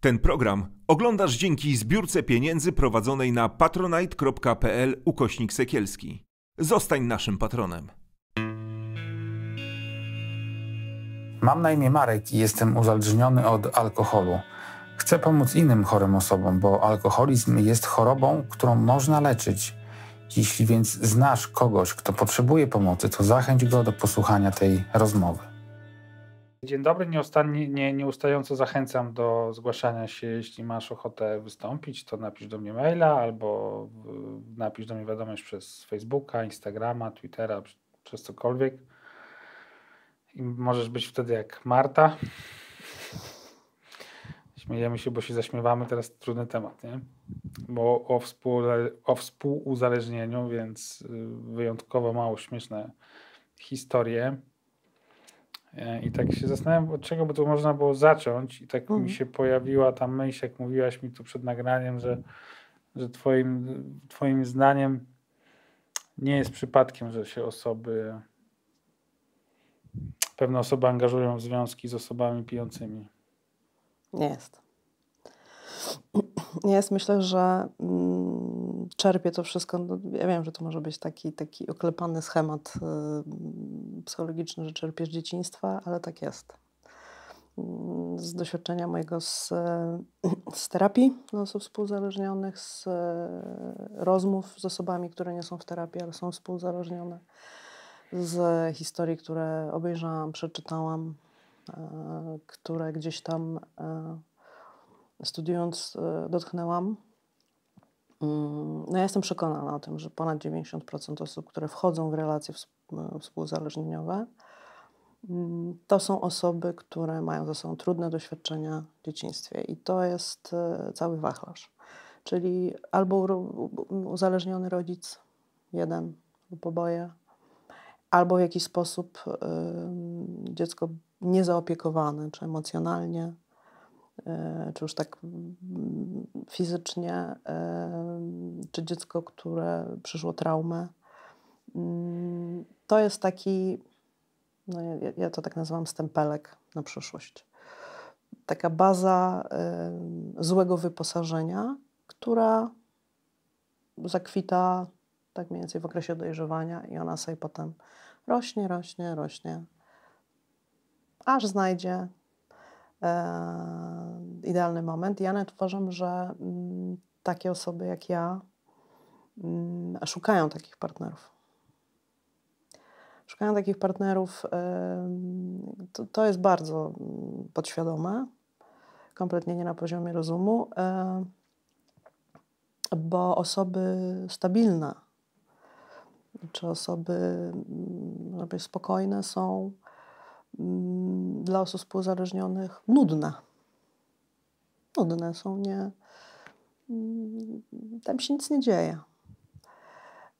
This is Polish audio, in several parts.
Ten program oglądasz dzięki zbiórce pieniędzy prowadzonej na patronite.pl ukośnik sekielski. Zostań naszym patronem. Mam na imię Marek i jestem uzależniony od alkoholu. Chcę pomóc innym chorym osobom, bo alkoholizm jest chorobą, którą można leczyć. Jeśli więc znasz kogoś, kto potrzebuje pomocy, to zachęć go do posłuchania tej rozmowy. Dzień dobry, nieustannie, nie, nieustająco zachęcam do zgłaszania się, jeśli masz ochotę wystąpić, to napisz do mnie maila albo napisz do mnie wiadomość przez Facebooka, Instagrama, Twittera, przez cokolwiek. I możesz być wtedy jak Marta. Śmiejemy się, bo się zaśmiewamy, teraz trudny temat, nie? Bo o, współle- o współuzależnieniu, więc y, wyjątkowo mało śmieszne historie. E, I tak się zastanawiam, od czego by to można było zacząć. I tak mhm. mi się pojawiła ta myśl, jak mówiłaś mi tu przed nagraniem, że, że twoim, twoim zdaniem nie jest przypadkiem, że się osoby, pewne osoby angażują w związki z osobami pijącymi. Nie jest. Jest, myślę, że mm, czerpie to wszystko. No, ja wiem, że to może być taki, taki oklepany schemat y, psychologiczny, że czerpiesz dzieciństwa, ale tak jest. Mm, z doświadczenia mojego z, z terapii dla osób współzależnionych, z e, rozmów z osobami, które nie są w terapii, ale są współzależnione, z historii, które obejrzałam, przeczytałam, e, które gdzieś tam e, studiując e, dotknęłam. Mm, no ja jestem przekonana o tym, że ponad 90% osób, które wchodzą w relacje e, współzależnieniowe, mm, to są osoby, które mają ze sobą trudne doświadczenia w dzieciństwie i to jest e, cały wachlarz. Czyli albo uzależniony rodzic, jeden lub oboje, albo w jakiś sposób dziecko niezaopiekowane, czy emocjonalnie, E, czy już tak mm, fizycznie, e, czy dziecko, które przyszło traumę. Mm, to jest taki, no ja, ja to tak nazywam stempelek na przyszłość. Taka baza e, złego wyposażenia, która zakwita tak mniej więcej w okresie dojrzewania i ona sobie potem rośnie, rośnie, rośnie, aż znajdzie E, idealny moment. Ja nawet uważam, że mm, takie osoby jak ja mm, szukają takich partnerów. Szukają takich partnerów, to, to jest bardzo mm, podświadome, kompletnie nie na poziomie rozumu, e, bo osoby stabilne czy osoby spokojne są Mm, dla osób współzależnionych nudne. Nudne są, nie. Mm, tam się nic nie dzieje.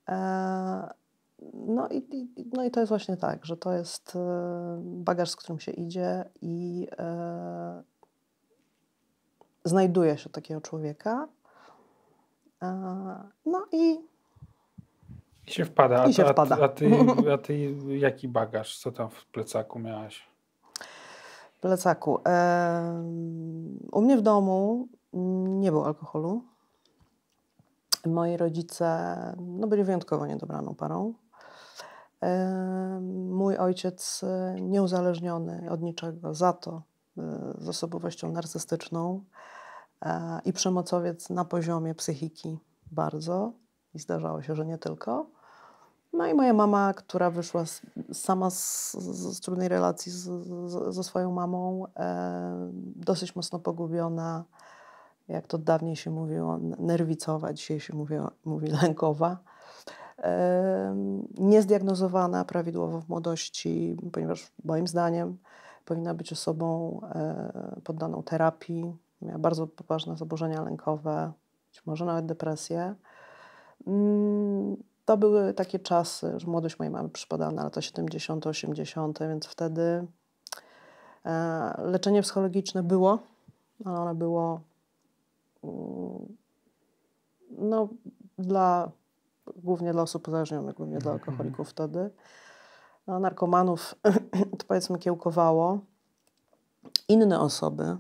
E, no i, no i to jest właśnie tak, że to jest e, bagaż, z którym się idzie i e, znajduje się takiego człowieka. No i i się wpada. A, się wpada. A, ty, a, ty, jaki bagaż, co tam w plecaku miałaś? W plecaku. E, u mnie w domu nie było alkoholu. Moi rodzice no, byli wyjątkowo niedobraną parą. E, mój ojciec e, nieuzależniony od niczego, za to e, z osobowością narcystyczną e, i przemocowiec na poziomie psychiki bardzo i zdarzało się, że nie tylko. No i moja mama, która wyszła sama z, z, z, trudnej relacji ze swoją mamą, e, dosyć mocno pogubiona, jak to dawniej się mówiło, nerwicowa, dzisiaj się mówi, mówi lękowa. E, niezdiagnozowana prawidłowo w młodości, ponieważ moim zdaniem powinna być osobą e, poddaną terapii. Miała bardzo poważne zaburzenia lękowe, być może nawet depresję. Mm to były takie czasy, że młodość mojej mamy przypadała na lata 70., 80., więc wtedy e, leczenie psychologiczne było, ale ono było mm, no, dla, głównie dla osób uzależnionych, głównie dla mhm. alkoholików wtedy. No, narkomanów to powiedzmy kiełkowało. Inne osoby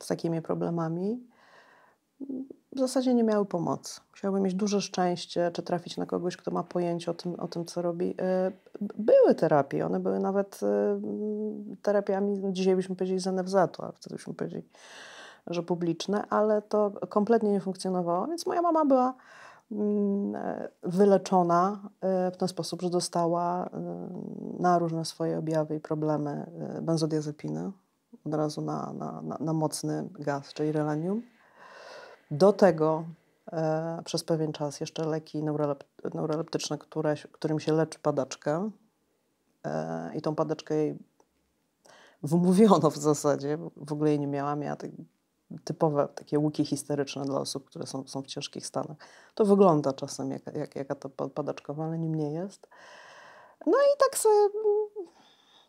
z takimi problemami w zasadzie nie miały pomocy. Musiały mieć duże szczęście, czy trafić na kogoś, kto ma pojęcie o tym, o tym co robi. Y, były terapie, one były nawet y, terapiami, no, dzisiaj byśmy powiedzieli z NFZ-u, a wtedy byśmy powiedzieli, że publiczne, ale to kompletnie nie funkcjonowało, więc moja mama była mm, e, wyleczona e, w ten sposób, że dostała y, na różne swoje objawy i problemy benzodiazepiny, od razu na, na, na, na mocny gaz, czyli relanium. Do tego e, przez pewien czas jeszcze leki neurolep- neuroleptyczne, które, którym się leczy padaczkę. E, I tą padaczkę jej wmówiono w zasadzie. W ogóle jej nie miałam. Miała tak, typowe takie łuki histeryczne dla osób, które są, są w ciężkich stanach. To wygląda czasem jak, jak, jaka to padaczkowa, ale nim nie jest. No i tak se mm,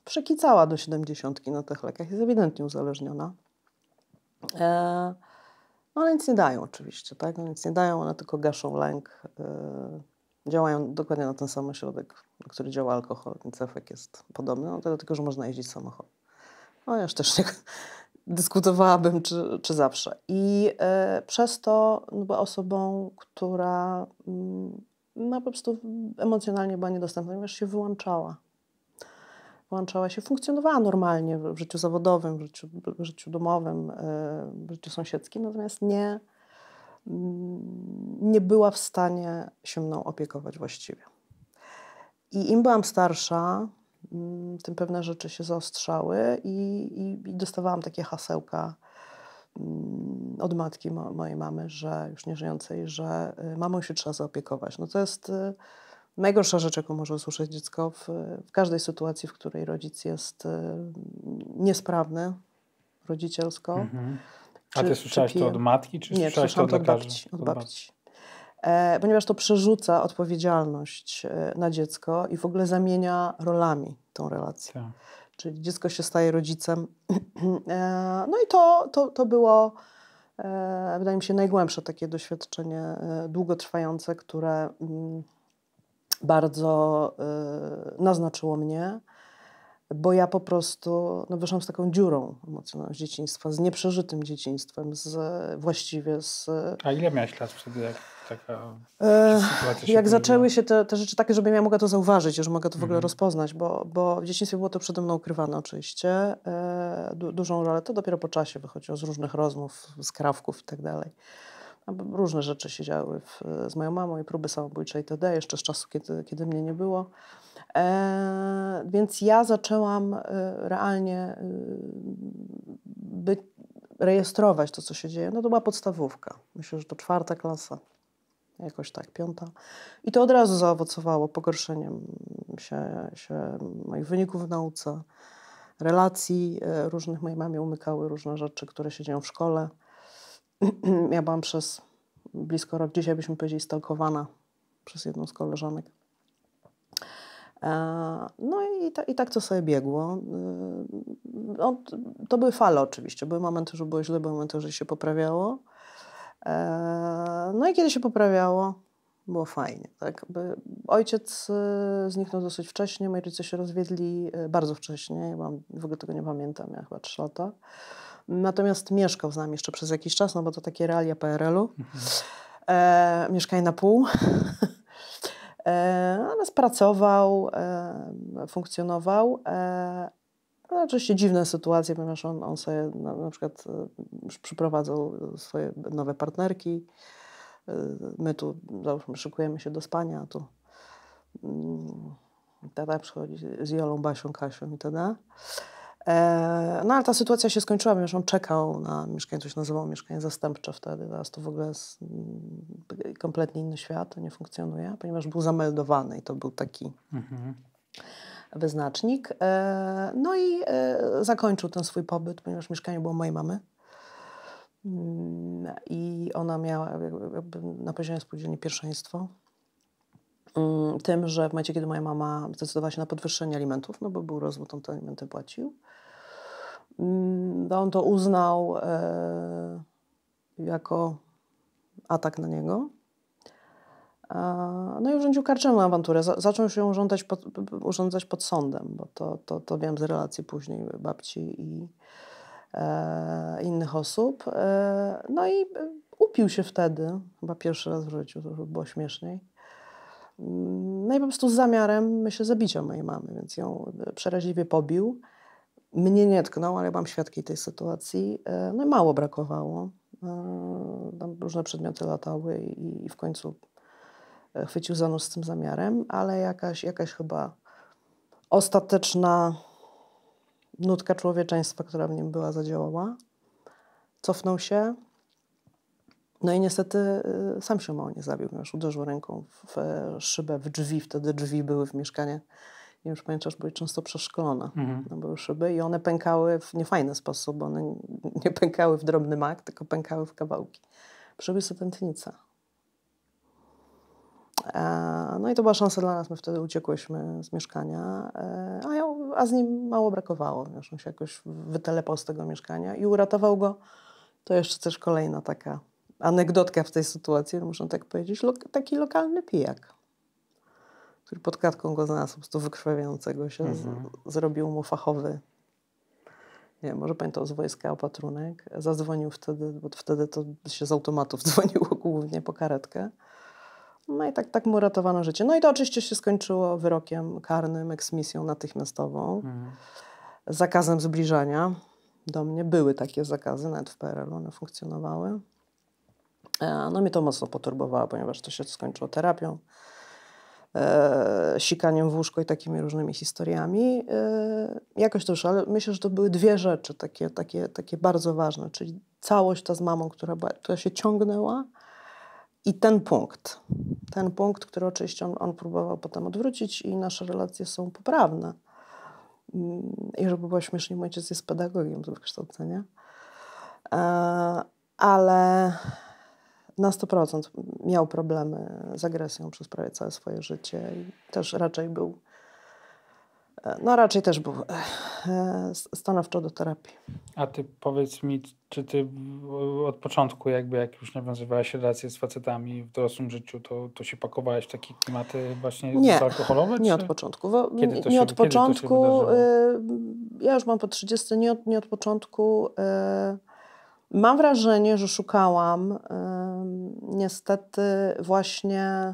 przekicała do siedemdziesiątki na tych lekach. Jest ewidentnie uzależniona. E, no one nic nie dają oczywiście, tak? One no, nic nie dają, one tylko gaszą lęk. Yy, działają dokładnie na ten sam ośrodek, na który działa alkohol, więc efekt jest podobny, no tylko, że można jeździć samochodem. No ja też nie dyskutowałabym, czy, czy zawsze. I e, przez to no, była osobą, która yy, no, po prostu emocjonalnie była niedostępna, ponieważ się wyłączała włączała się, funkcjonowała normalnie w życiu zawodowym, w życiu, w życiu domowym, e, w życiu sąsiedzkim, natomiast nie, mm, nie była w stanie się mną opiekować właściwie. I im byłam starsza, mm, tym pewne rzeczy się zaostrzały i, i, i dostawałam takie hasełka mm, od matki mo mojej mamy, że już nie żyjącej, że y, mamą się trzeba zaopiekować. No to jest y, najgorsza rzecz, jaką może usłyszeć dziecko w, w każdej sytuacji, w której rodzic jest e, niesprawny rodzicielsko. Mhm. A ty czy, słyszałaś czy to od matki, czy Nie, słyszałaś to od, od babci, od babci. E, ponieważ to przerzuca odpowiedzialność e, na dziecko i w ogóle zamienia rolami tą relację. Tak. Czyli dziecko się staje rodzicem. no i to, to, to było, wydaje mi się, najgłębsze takie doświadczenie długotrwające, które... Mm, bardzo y, naznaczyło mnie, bo ja po prostu no, wyszłam z taką dziurą emocjonalną z dzieciństwa, z nieprzeżytym dzieciństwem, z, właściwie z... A ile miałaś lat wtedy, jak taka e, sytuacja się Jak zaczęły się te, te, rzeczy takie, żebym ja mogła to zauważyć, że mogę to w mhm. ogóle rozpoznać, bo, bo w dzieciństwie było to przede mną ukrywane oczywiście, e, du dużą rolę, to dopiero po czasie wychodziło z różnych rozmów, z krawków i tak dalej. No różne rzeczy się działy w, z moją mamą i próby samobójcze itd. Jeszcze z czasu, kiedy, kiedy mnie nie było. E, więc ja zaczęłam e, realnie e, być, rejestrować to, co się dzieje. No to była podstawówka. Myślę, że to czwarta klasa, jakoś tak, piąta. I to od razu zaowocowało pogorszeniem się, się moich wyników w nauce, relacji e, różnych. Mojej mamie umykały różne rzeczy, które się dzieją w szkole. ja byłam przez blisko rok, dzisiaj byśmy powiedzieli stalkowana przez jedną z koleżanek. E, no i, ta, i tak to sobie biegło. E, to były fale oczywiście. Były momenty, że było źle, były momenty, że się poprawiało. E, no i kiedy się poprawiało, było fajnie. Tak? Ojciec zniknął dosyć wcześnie, moi rodzice się rozwiedli bardzo wcześnie. Ja mam, w ogóle tego nie pamiętam, ja chyba trzy lata. Natomiast mieszkał z nami jeszcze przez jakiś czas, no bo to takie realia PRL-u. Mhm. E, mieszkaj na pół. E, natomiast pracował, e, funkcjonował. E, no, oczywiście dziwne sytuacje, ponieważ on, on sobie na, na przykład e, przyprowadzał swoje nowe partnerki. E, my tu załóżmy, szykujemy się do spania, a tu mm, tata przychodzi z Jolą, Basią, Kasią itd. E, no ale ta sytuacja się skończyła, ponieważ on czekał na mieszkanie, coś nazywał mieszkanie zastępcze wtedy. Teraz to w ogóle jest mm, kompletnie inny świat, to nie funkcjonuje, ponieważ był zameldowany i to był taki mhm. wyznacznik. E, no i e, zakończył ten swój pobyt, ponieważ mieszkanie było mojej mamy. Mm, I ona miała na poziomie spółdzielni pierwszeństwo Mm, tym, że w momencie, kiedy moja mama zdecydowała się na podwyższenie alimentów, no bo był rozwód, on te alimenty płacił, no on to uznał e, jako atak na niego. E, no i urządził karczemną awanturę. zaczął się urządzać pod, urządzać pod sądem, bo to, to, to wiem z relacji później babci i e, innych osób. E, no i e, upił się wtedy, chyba pierwszy raz w życiu, to już było śmieszniej no i po prostu z zamiarem, się zabicia mojej mamy, więc ją e, przeraźliwie pobił. Mnie nie tknął, ale mam świadki świadkiem tej sytuacji. E, no i mało brakowało. E, tam różne przedmioty latały i w końcu chwycił za nóż z tym zamiarem, ale jakaś, jakaś chyba ostateczna nutka człowieczeństwa, która w nim była, zadziałała. Cofnął się, no i niestety y, sam się mało nie zabił, ponieważ uderzył ręką w szybę, w drzwi. Wtedy drzwi były w mieszkanie. Nie już pamiętasz, były często przeszkolone. Mhm. No, były szyby i one pękały w niefajny sposób, bo one nie pękały w drobny mak, tylko pękały w kawałki. Przebił sobie tętnica. E, no i to była szansa dla nas, my wtedy uciekłyśmy z mieszkania, e, a, ja, a z nim mało brakowało, wiesz, on się jakoś wytelepał z tego mieszkania i uratował go, to jeszcze też kolejna taka anegdotka w tej sytuacji, muszę tak powiedzieć, lo taki lokalny pijak, który pod kratką go znalazł, po prostu wykrwawiającego się, mhm. zrobił mu fachowy nie może pamiętam z wojska opatrunek, zadzwonił wtedy, bo wtedy to się z automatów dzwoniło głównie po karetkę. No i tak, tak mu ratowano życie. No i to oczywiście się skończyło wyrokiem karnym, eksmisją natychmiastową, mhm. zakazem zbliżania do mnie. Były takie zakazy, nawet w PRL-u one funkcjonowały. E, no mnie to mocno poturbowało, ponieważ to się skończyło terapią, e, sikaniem w łóżko i takimi różnymi historiami. E, jakoś to już, ale myślę, że to były dwie rzeczy takie, takie, takie bardzo ważne, czyli całość ta z mamą, która, była, która się ciągnęła i ten punkt. Ten punkt, który oczywiście on, on próbował potem odwrócić i nasze relacje są poprawne. Mm, I żeby było śmiesznie, mój ojciec jest pedagogiem z wykształcenia. E, ale na 100% miał problemy z agresją przez prawie całe swoje życie i też raczej był, e, no raczej też był e, e, stanowczo do terapii. A ty powiedz mi, czy ty od początku jakby, jak już nawiązywałaś relacje z facetami w dorosłym życiu, to, to się pakowałeś w takie klimaty właśnie nie, alkoholowe? Nie, od początku. Kiedy to nie się, od początku. ja już mam po 30, nie od, nie od początku... Mam wrażenie, że szukałam niestety właśnie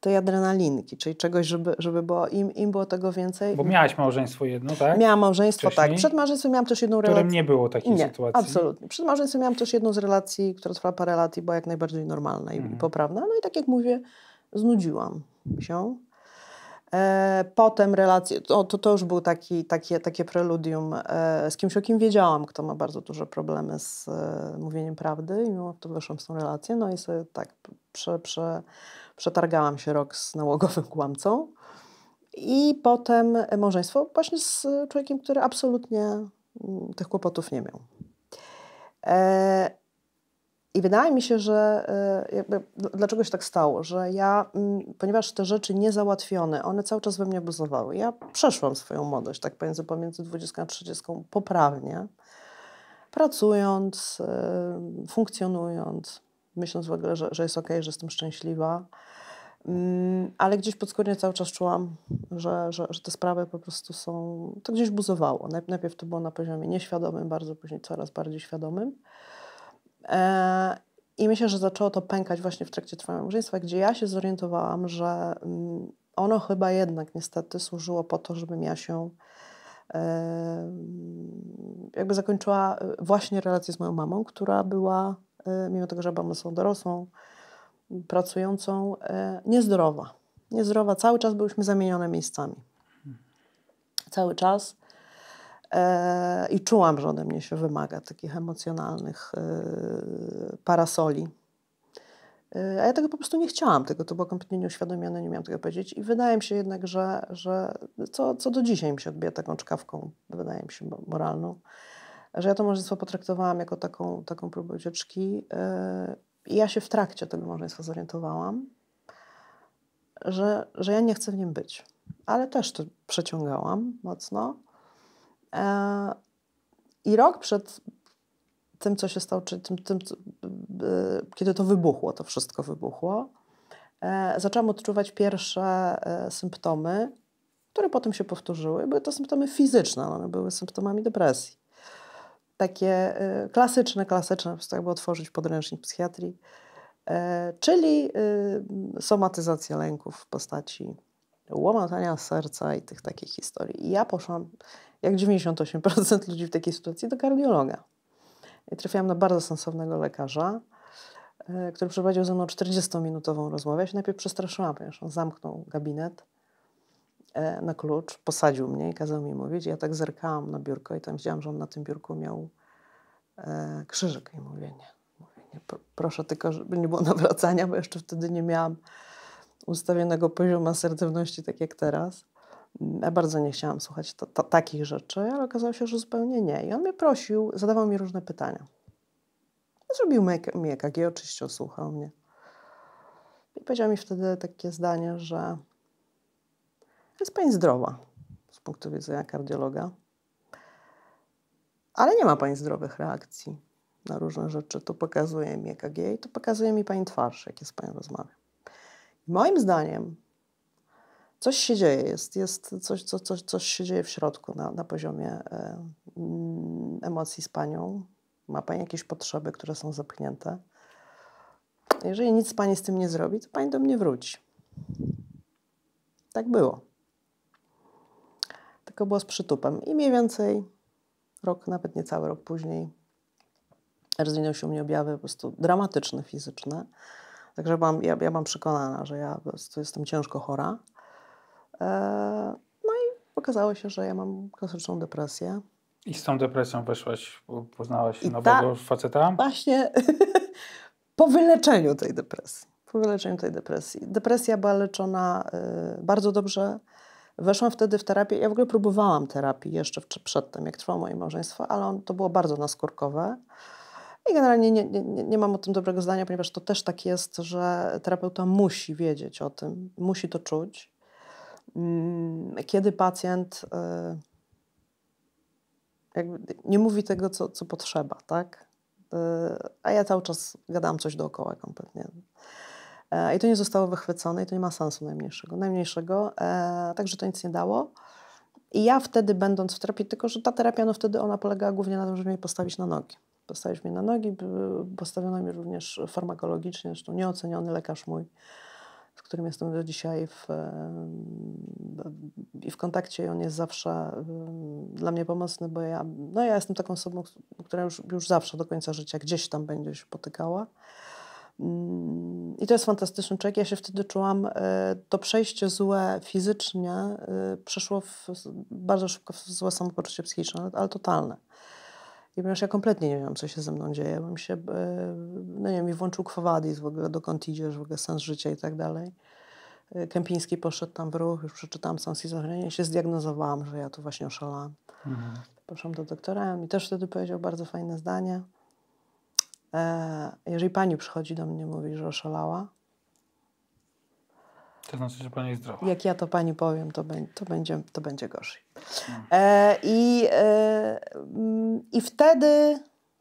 tej adrenalinki, czyli czegoś, żeby, żeby było, im, im było tego więcej. Bo miałaś małżeństwo jedno, tak? Miałam małżeństwo, tak. Wcześniej? tak. Przed małżeństwem miałam też jedną relację. którym nie było takiej nie, sytuacji. absolutnie. Przed małżeństwem miałam też jedną z relacji, która trwała parę lat i była jak najbardziej normalna i, i mhm. poprawna. No i tak jak mówię, znudziłam się. E, potem relacje, o, to, to już był taki, takie, takie preludium e, z kimś, o kim wiedziałam, kto ma bardzo duże problemy z e, mówieniem prawdy i mimo to weszłam w tą relację, no i sobie tak prze, prze, przetargałam się rok z nałogowym kłamcą i potem małżeństwo właśnie z człowiekiem, który absolutnie mm, tych kłopotów nie miał. I wydaje mi się, że e, jakby, dlaczego się tak stało, że ja, mm, ponieważ te rzeczy niezałatwione, one cały czas we mnie buzowały. Ja przeszłam swoją młodość, tak pomiędzy, pomiędzy 20 a 30 poprawnie, pracując, e, funkcjonując, myśląc w ogóle, że, że jest ok, że jestem szczęśliwa. Mm, ale gdzieś podskórnie cały czas czułam, że, że, że te sprawy po prostu są. To gdzieś buzowało. Najpierw to było na poziomie nieświadomym, bardzo później coraz bardziej świadomym. E, I myślę, że zaczęło to pękać właśnie w trakcie trwania małżeństwa, gdzie ja się zorientowałam, że mm, ono chyba jednak niestety służyło po to, żebym ja się jakby zakończyła e, właśnie relację z moją mamą, która była, e, mimo tego, że mamy są dorosłą, pracującą, niezdrowa. Niezdrowa, cały czas byliśmy zamienione miejscami. Cały czas E, i czułam, że ode mnie się wymaga takich emocjonalnych e, parasoli. E, a ja tego po prostu nie chciałam, tego to było kompletnie nieuświadomione, nie miałam tego powiedzieć. I wydaje mi się jednak, że, że co, co do dzisiaj mi się odbija taką czkawką, wydaje mi się, moralną, że ja to małżeństwo potraktowałam jako taką, taką próbę ucieczki. I ja się w trakcie tego małżeństwa zorientowałam, że, że ja nie chcę w nim być. Ale też to przeciągałam mocno. E, I rok przed tym, co się stało, czyli tym, tym e, kiedy to wybuchło, to wszystko wybuchło, e, zaczęłam odczuwać pierwsze symptomy, które potem się powtórzyły. Były to symptomy fizyczne, one były symptomami depresji. Takie klasyczne, klasyczne, po prostu jakby otworzyć podręcznik psychiatrii, czyli somatyzacja lęków w postaci łamania serca i tych takich historii. I ja poszłam, jak 98% ludzi w takiej sytuacji, do kardiologa. I trafiłam na bardzo sensownego lekarza, e, który przeprowadził ze mną 40-minutową rozmowę. Ja się najpierw przestraszyłam, ponieważ on zamknął gabinet e, na klucz, posadził mnie i kazał mi mówić. Ja tak zerkałam na biurko i tam widziałam, że on na tym biurku miał e, krzyżyk i mówię nie. Mówię, nie proszę tylko, żeby nie było nawracania, bo jeszcze wtedy nie miałam ustawionego poziomu asertywności, tak jak teraz. Mm, ja bardzo nie chciałam słuchać to, to, takich rzeczy, ale okazało się, że zupełnie nie. I on mnie prosił, zadawał mi różne pytania. Zrobił mi EKG, oczywiście osłuchał mnie. I powiedział mi wtedy takie zdanie, że jest pani zdrowa z punktu widzenia kardiologa, ale nie ma pani zdrowych reakcji na różne rzeczy. To pokazuje mi EKG i to pokazuje mi pani twarz, jak jest pani rozmawia. Moim zdaniem coś się dzieje, jest, jest coś, co, coś, coś się dzieje w środku na, na poziomie e, mm, emocji z Panią. Ma Pani jakieś potrzeby, które są zapchnięte. Jeżeli nic Pani z tym nie zrobi, to Pani do mnie wróci. Tak było. Tylko było z przytupem. I mniej więcej rok, nawet nie cały rok później, rozwinęły się u mnie objawy po prostu dramatyczne fizyczne. Także mam, ja, ja mam przekonana, że ja jestem ciężko chora. E, no i okazało się, że ja mam klasyczną depresję. I z tą depresją weszłaś, poznałaś I nowego ta, faceta? Właśnie po wyleczeniu tej depresji. Po wyleczeniu tej depresji. Depresja była leczona y, bardzo dobrze. Weszłam wtedy w terapię. Ja w ogóle próbowałam terapii jeszcze przedtem, jak trwało moje małżeństwo, ale on, to było bardzo naskórkowe. I generalnie nie, nie, nie mam o tym dobrego zdania, ponieważ to też tak jest, że terapeuta musi wiedzieć o tym, musi to czuć. Mm, kiedy pacjent y, nie mówi tego, co, co potrzeba, tak? Y, a ja cały czas gadałam coś dookoła kompletnie. E, I to nie zostało wychwycone i to nie ma sensu najmniejszego. Najmniejszego, e, także to nic nie dało. I ja wtedy, będąc w terapii, tylko że ta terapia, no wtedy ona polegała głównie na tym, żeby mnie postawić na nogi postawić mnie na nogi. Postawiono mi również farmakologicznie, zresztą nieoceniony lekarz mój, z którym jestem do dzisiaj w, i w kontakcie i on jest zawsze dla mnie pomocny, bo ja, no ja jestem taką osobą, która już, już zawsze do końca życia gdzieś tam będzie się potykała. Mm, I to jest fantastyczny człowiek. Ja się wtedy czułam, e, to przejście złe fizycznie e, przeszło w, bardzo szybko w złe samopoczucie psychiczne, ale totalne. I ponieważ ja kompletnie nie wiem, co się ze mną dzieje, bym się, e, no nie wiem, włączył kwowadis, w ogóle dokąd idziesz, w ogóle sens życia i tak dalej. E, Kępiński poszedł tam w ruch, już przeczytałam Sansizohrenię i się zdiagnozowałam, że ja tu właśnie oszalałam. Mhm. Poszłam do doktora i też wtedy powiedział bardzo fajne zdanie. E, jeżeli pani przychodzi do mnie i mówi, że oszalała, to znaczy, że pani jest zdrowa. Jak ja to pani powiem, to, be, to, będzie, to będzie gorzej. Hmm. E, i, e, mm, I wtedy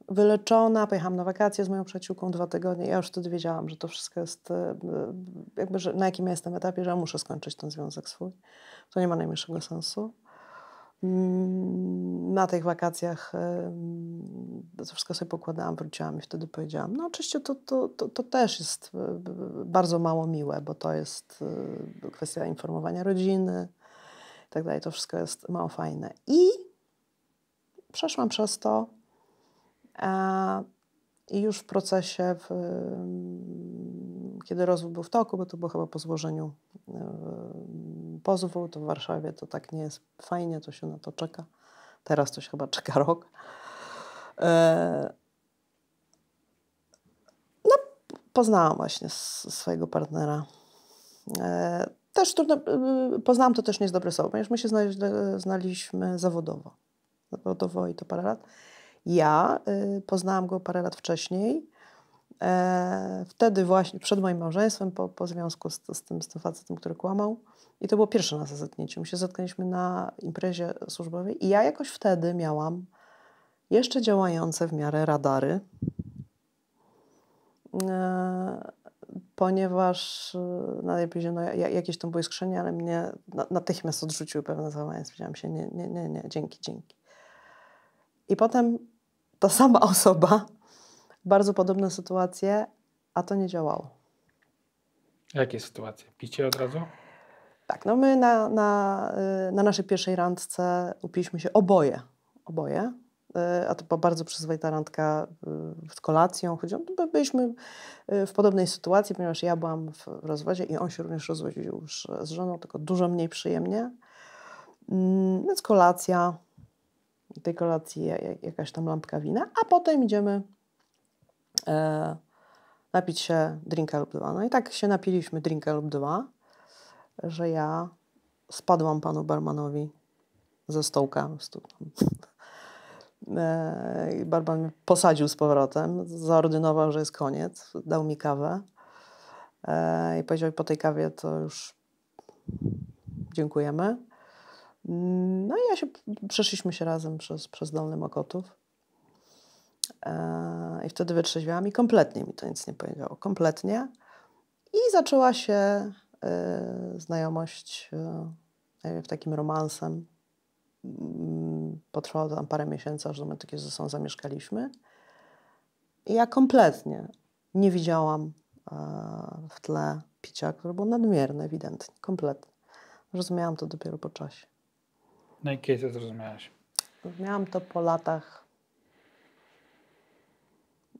wyleczona, pojechałam na wakacje z moją przyjaciółką dwa tygodnie. Ja już wtedy wiedziałam, że to wszystko jest, e, jakby, że na jakim ja jestem etapie, że ja muszę skończyć ten związek swój. To nie ma najmniejszego sensu. Mm, na tych wakacjach to wszystko sobie pokładałam, wróciłam i wtedy powiedziałam, no oczywiście to, to, to, to, też jest e, bardzo mało miłe, bo to jest e, kwestia informowania rodziny i tak dalej, to wszystko jest mało fajne. I przeszłam przez to i już w procesie, w, kiedy rozwód był w toku, bo to było chyba po złożeniu e, pozwu, to w Warszawie to tak nie jest fajnie, to się na to czeka. Teraz to się chyba czeka rok. E, no, poznałam właśnie swojego partnera. E, też trudno, e, poznałam to też nie z dobrej osoby, ponieważ my się znaliśmy zawodowo. Zawodowo i to parę lat. Ja poznałam go parę lat wcześniej e, wtedy właśnie, przed moim małżeństwem, po, po związku z, z, tym, z tym facetem, który kłamał. I to było pierwsze nasze zetknięcie. My się zetknęliśmy na imprezie służbowej i ja jakoś wtedy miałam jeszcze działające w miarę radary, e, ponieważ na e, no, no, jakieś tam były skrzynie, ale mnie natychmiast odrzuciły pewne zachowania. Powiedziałam się, nie, nie, nie, nie, dzięki, dzięki. I potem ta sama osoba bardzo podobne sytuacje, a to nie działało. Jakie sytuacje? Picie od razu? Tak, no my na, na, y, na naszej pierwszej randce upiliśmy się oboje. Oboje. Y, a to była bardzo przyzwoita randka y, z kolacją. Chodziło, byliśmy w podobnej sytuacji, ponieważ ja byłam w rozwodzie i on się również rozwodził już z żoną, tylko dużo mniej przyjemnie. Mm, więc kolacja, tej kolacji jakaś tam lampka wina, a potem idziemy E, napić się drinka lub dwa. No i tak się napiliśmy drinka lub dwa, że ja spadłam panu barmanowi ze stołka. E, I barman mnie posadził z powrotem, zaordynował, że jest koniec, dał mi kawę e, i powiedział, po tej kawie to już dziękujemy. Mm, no i ja się, przeszliśmy się razem przez, przez Dolny Mokotów. E, I wtedy wytrzeźwiałam i kompletnie mi to nic nie powiedziało. Kompletnie. I zaczęła się e, znajomość e, w takim romansem. Mm, potrwało to tam parę miesięcy, aż do momentu, kiedy ze sobą zamieszkaliśmy. I ja kompletnie nie widziałam w tle picia, które było nadmierne ewidentnie, kompletnie. Rozumiałam to dopiero po czasie. No i kiedy to zrozumiałaś? Zrozumiałam to po latach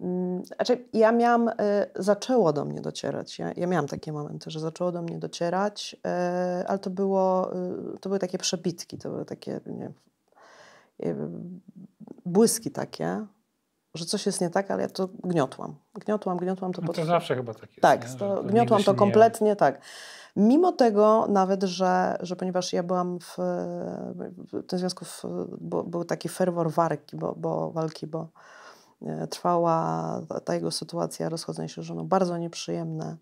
Mm, znaczy, ja miałam, y, zaczęło do mnie docierać. Ja, ja miałam takie momenty, że zaczęło do mnie docierać, y, ale to, było, y, to były takie przebitki, to były takie nie, błyski takie, że coś jest nie tak, ale ja to gniotłam. Gniotłam, gniotłam to. No to pod... zawsze chyba tak jest. Tak, to, to gniotłam to kompletnie, nie... tak. Mimo tego nawet, że, że ponieważ ja byłam w, w tym związku, w, bo, był taki ferwor walki, bo, bo walki, bo E, trwała ta jego sytuacja rozchodzenia się z żoną, bardzo nieprzyjemne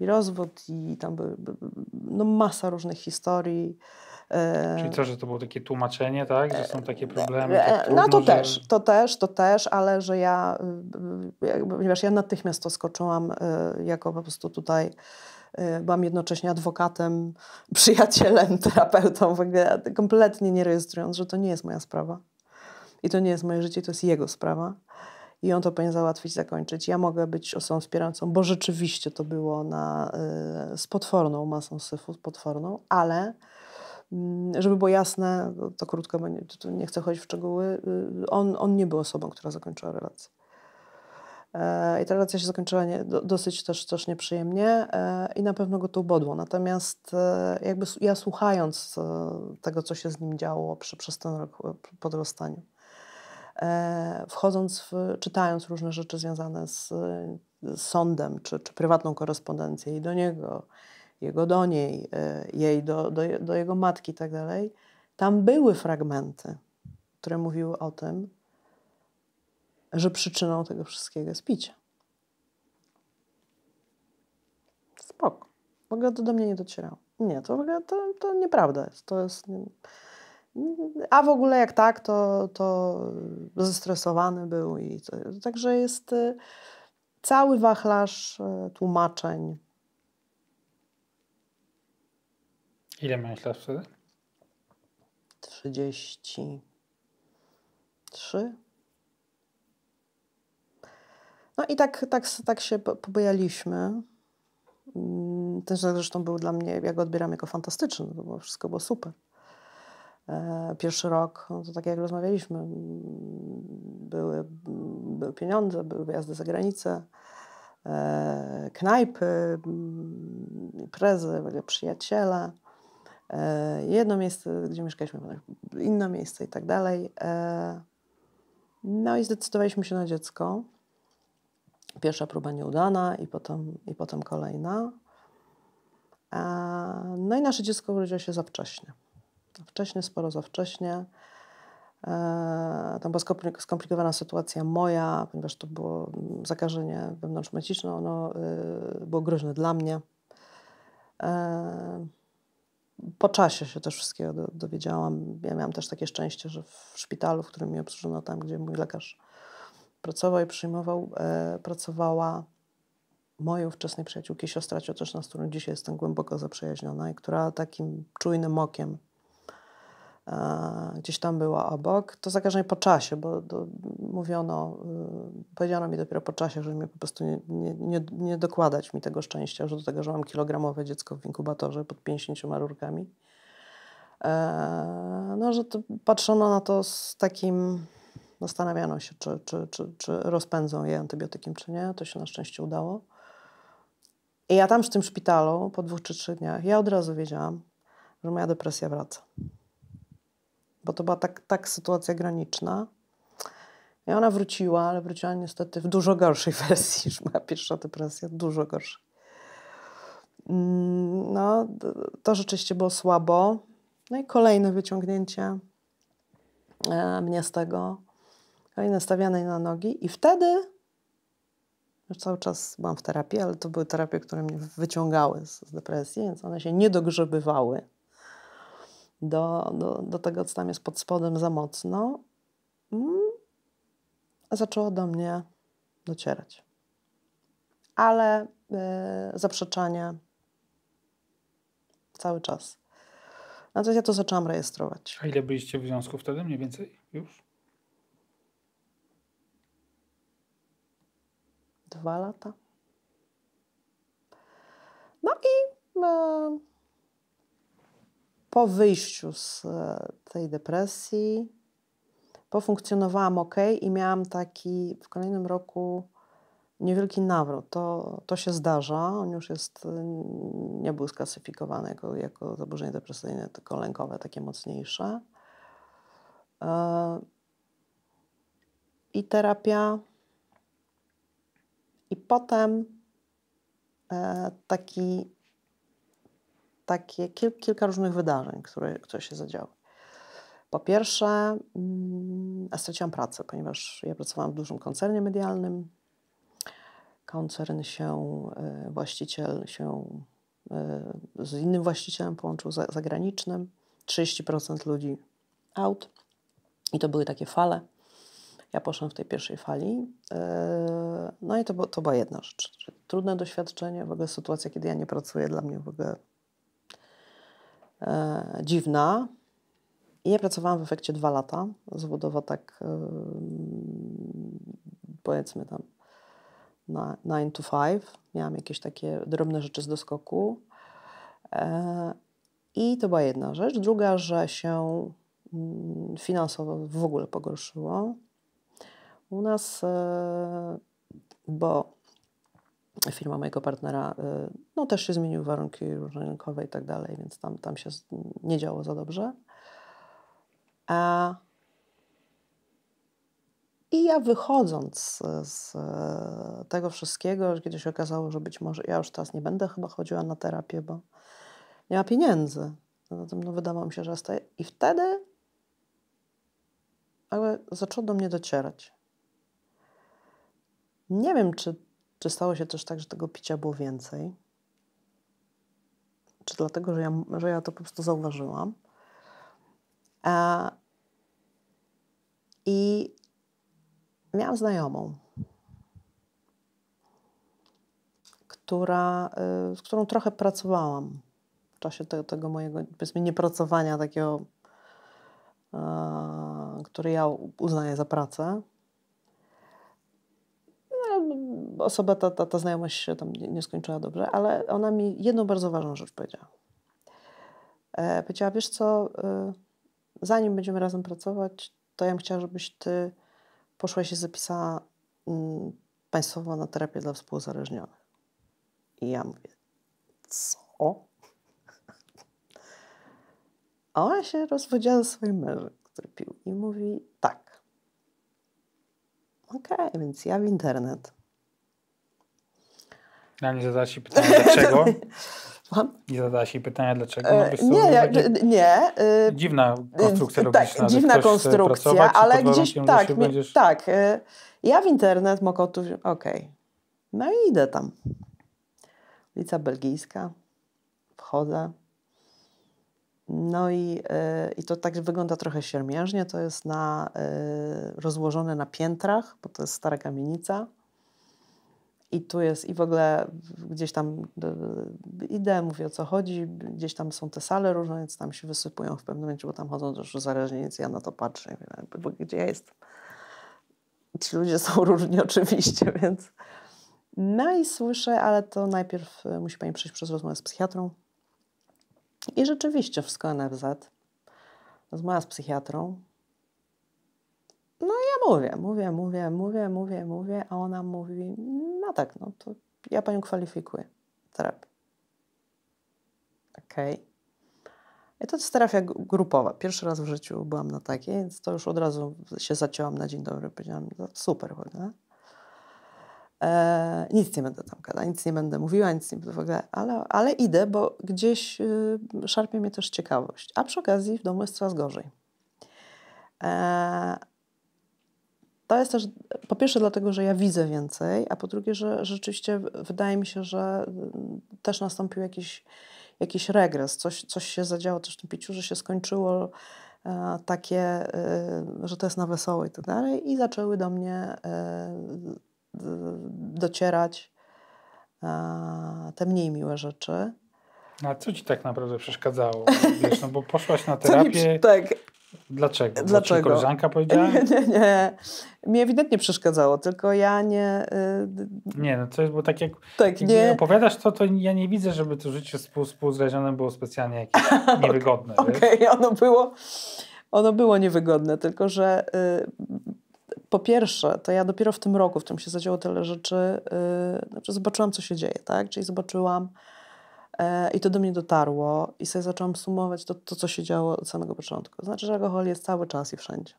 i rozwód, i tam były no, masa różnych historii. E, Czyli to, że to było takie tłumaczenie, tak? Że są takie e, problemy. Tak no to że... też, to też, to też, ale że ja, ponieważ ja natychmiast to skoczyłam jako po prostu tutaj byłam jednocześnie adwokatem, przyjacielem, terapeutą, w ogóle kompletnie nie rejestrując, że to nie jest moja sprawa. I to nie jest moje życie, to jest jego sprawa. I on to powinien załatwić, zakończyć. Ja mogę być osobą wspierającą, bo rzeczywiście to było na, y, z potworną masą syfu, z potworną, ale mm, żeby było jasne, to krótko, bo nie, to nie chcę chodzić w szczegóły, y, on, on nie był osobą, która zakończyła relację. E, I ta relacja się zakończyła nie, dosyć też, też nieprzyjemnie e, i na pewno go to ubodło. Natomiast e, jakby ja słuchając tego, co się z nim działo przy, przez ten rok po dorastaniu, E, wchodząc, w, czytając różne rzeczy związane z, e, z sądem czy, czy prywatną korespondencję i do niego, jego do niej, e, jej do, do, do jego matki i tak dalej, tam były fragmenty, które mówiły o tym, że przyczyną tego wszystkiego jest picie. Spok, W ogóle to do mnie nie docierało. Nie, to w ogóle to, to nieprawda jest. To jest... A w ogóle jak tak, to, to zestresowany był. I, także jest y, cały wachlarz y, tłumaczeń. Ile miałeś lat wtedy? 33. No i tak, tak, tak się pobojaliśmy. Mm, Ten zresztą był dla mnie, jak go odbieram jako fantastyczny, bo wszystko było super. E, pierwszy rok, no to tak jak rozmawialiśmy, były, były pieniądze, były wyjazdy za granicę, e, knajpy, imprezy, przyjaciele, jedno miejsce, gdzie mieszkaliśmy, inne miejsce i tak dalej. E, no i zdecydowaliśmy się na dziecko. Pierwsza próba nieudana i potem, i potem kolejna. No i nasze dziecko urodziło się za wcześnie wcześnie, sporo za wcześnie. E, tam była skomplikowana sytuacja moja, ponieważ to było mm, zakażenie wewnątrzmęciczne, ono y, było groźne dla mnie. E, po czasie się też wszystkiego dowiedziałam. Ja miałam też takie szczęście, że w szpitalu, w którym mnie obsłużono, tam gdzie mój lekarz pracował i przyjmował, e, pracowała mojej ówczesnej przyjaciółki, siostra cioteczna, z którą dzisiaj jestem głęboko zaprzyjaźniona i która takim czujnym okiem E, gdzieś tam była obok, to zakażenie po czasie, bo do, mówiono, y, powiedziano mi dopiero po czasie, że mi po prostu nie, nie, nie, nie dokładać mi tego szczęścia, że do tego, że mam kilogramowe dziecko w inkubatorze pod 50 rurkami. E, no, że to patrzono na to z takim, zastanawiano się, czy, czy, czy, czy rozpędzą je antybiotykiem, czy nie. To się na szczęście udało. I ja tam w tym szpitalu po dwóch czy trzech dniach, ja od razu wiedziałam, że moja depresja wraca bo to była tak, tak sytuacja graniczna. I ona wróciła, ale wróciła niestety w dużo gorszej wersji niż moja pierwsza depresja, dużo gorszej. Mm, no, to rzeczywiście było słabo. No i kolejne wyciągnięcie e, mnie z tego, kolejne stawiane na nogi i wtedy już cały czas byłam w terapii, ale to były terapie, które mnie wyciągały z, depresji, więc one się nie dogrzebywały do, do, do tego, co tam jest pod spodem za mocno, mm, zaczęło do mnie docierać. Ale y, e, zaprzeczania cały czas. Natomiast no ja to zaczęłam rejestrować. A ile byliście w związku wtedy? Mniej więcej już? Dwa lata. No i... Y, po wyjściu z e, tej depresji pofunkcjonowałam ok i miałam taki w kolejnym roku niewielki nawrót. To, to się zdarza. On już jest, e, nie był sklasyfikowany jako, jako zaburzenie depresyjne, tylko lękowe, takie mocniejsze. E, I terapia. I potem taki takie kil, kilka różnych wydarzeń, które, które się zadziały. Po pierwsze, mm, straciłam pracę, ponieważ ja pracowałam w dużym koncernie medialnym. Koncern się, y, właściciel się y, z innym właścicielem połączył za, zagranicznym. 30% ludzi out. I to były takie fale. Ja poszłam w tej pierwszej fali. E, no i to, to była jedna rzecz. Trudne doświadczenie, w ogóle sytuacja, kiedy ja nie pracuję, dla mnie w ogóle E, dziwna. I ja pracowałam w efekcie dwa lata, zawodowo tak e, powiedzmy tam 9 to 5. Miałam jakieś takie drobne rzeczy z doskoku. E, I to była jedna rzecz. Druga, że się mm, finansowo w ogóle pogorszyło. U nas, e, bo firma mojego partnera y, no, też się zmieniły warunki rynkowe i tak dalej, więc tam, tam się nie działo za dobrze. I ja wychodząc z, tego wszystkiego, kiedy się okazało, że być może ja już teraz nie będę chyba chodziła na terapię, bo nie ma pieniędzy. Zatem no, wydawało mi się, że staję. I wtedy ale zaczęło do mnie docierać. Nie wiem, czy czy stało się też tak, że tego picia było więcej? Czy dlatego, że ja, że ja to po prostu zauważyłam? E, I miałam znajomą, która, y, z którą trochę pracowałam w czasie tego, tego mojego, powiedzmy, niepracowania takiego, e, które ja uznaję za pracę osoba, ta, ta, ta znajomość się tam nie, nie skończyła dobrze, ale ona mi jedną bardzo ważną rzecz powiedziała. E, powiedziała, wiesz co, e, zanim będziemy razem pracować, to ja bym chciała, żebyś ty poszła się zapisała m, mm, państwowo na terapię dla współzależnionych. I ja mówię, co? A ona się rozwodziła ze swoim mężem, który pił. I mówi, tak. Okej, okay, więc ja w internet. Ja nie zadałaś się pytania dlaczego. Nie zadała jej pytania dlaczego. E, no, nie, ja, nie. E, dziwna konstrukcja e, Tak, dziwna konstrukcja, ale gdzieś tak. Mi, będziesz... Tak. Ja w internet, Mokotu, okej. Okay. No i idę tam. Ulica Belgijska. Wchodzę. No i, yy, i to tak wygląda trochę siermiężnie. To jest na, yy, rozłożone na piętrach, bo to jest stara kamienica. I tu jest, i w ogóle gdzieś tam idę, mówię o co chodzi, gdzieś tam są te sale różne, więc tam się wysypują w pewnym momencie, bo tam chodzą też uzależnienicy, ja na to patrzę, bo gdzie ja jestem? Ci ludzie są różni oczywiście, więc... No i słyszę, ale to najpierw e, musi Pani przejść przez rozmowę z psychiatrą. I rzeczywiście wszystko NFZ. Rozmowa z psychiatrą, no ja mówię, mówię, mówię, mówię, mówię, mówię, a ona mówi, no tak, no to ja panią kwalifikuję teraz". Okej. Okay. I to jest terapia grupowa. Pierwszy raz w życiu byłam na takiej, więc to już od razu się zacięłam na dzień dobry. Powiedziałam, no super w ogóle. E, nic nie będę tam gadała, nic nie będę mówiła, nic nie będę w ogóle, ale, ale idę, bo gdzieś y, szarpie mnie też ciekawość. A przy okazji w domu jest coraz gorzej. E, to jest też po pierwsze dlatego, że ja widzę więcej, a po drugie, że rzeczywiście wydaje mi się, że mm, też nastąpił jakiś, jakiś regres, coś, coś się zadziało też w tym piciu, że się skończyło e, takie, e, że to jest na wesoło i tak dalej i zaczęły do mnie e, docierać te mniej miłe rzeczy. A co ci tak naprawdę przeszkadzało? Wiesz, no bo poszłaś na terapię. tak. Dlaczego? Dlaczego? koleżanka powiedziała? Nie, nie, nie. Mi ewidentnie przeszkadzało, tylko ja nie... Yy... Nie, no to jest, bo tak jak, tak, jak nie... opowiadasz to, to ja nie widzę, żeby to życie współzależne było specjalnie jakieś niewygodne. Okej, okay, ono, było, ono było niewygodne, tylko że yy, po pierwsze, to ja dopiero w tym roku, w którym się zadziało tyle rzeczy, yy, znaczy zobaczyłam, co się dzieje, tak? Czyli zobaczyłam E, I to do mnie dotarło i sobie zaczęłam sumować to, to, co się działo od samego początku. Znaczy, że alkohol jest cały czas i wszędzie.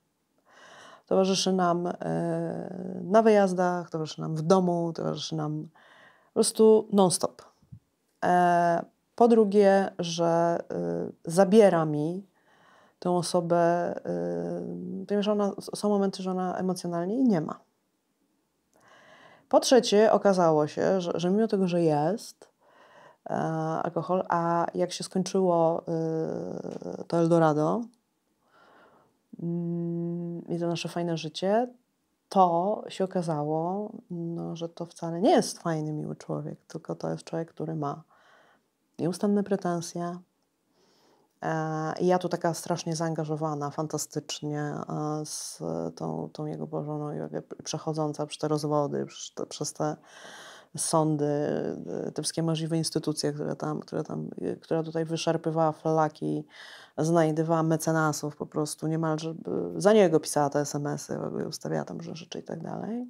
Towarzyszy nam e, na wyjazdach, towarzyszy nam w domu, towarzyszy nam po prostu non-stop. E, po drugie, że zabiera mi tę osobę, ponieważ ona, są momenty, że ona emocjonalnie jej nie ma. Po trzecie, okazało się, że, że mimo tego, że jest, E, alkohol, a jak się skończyło e, to Eldorado mm, i to nasze fajne życie, to się okazało, no, że to wcale nie jest fajny, miły człowiek, tylko to jest człowiek, który ma nieustanne pretensje. E, I ja tu taka strasznie zaangażowana, fantastycznie z tą, tą jego bożoną, no, przechodząca przez te rozwody, przez te sądy, e, te wszystkie możliwe instytucje, które tam, które tam, e, która tutaj wyszarpywała flaki, znajdywała mecenasów po prostu niemalże, e, za niego pisała te smsy, ustawiała tam różne rzeczy i tak dalej.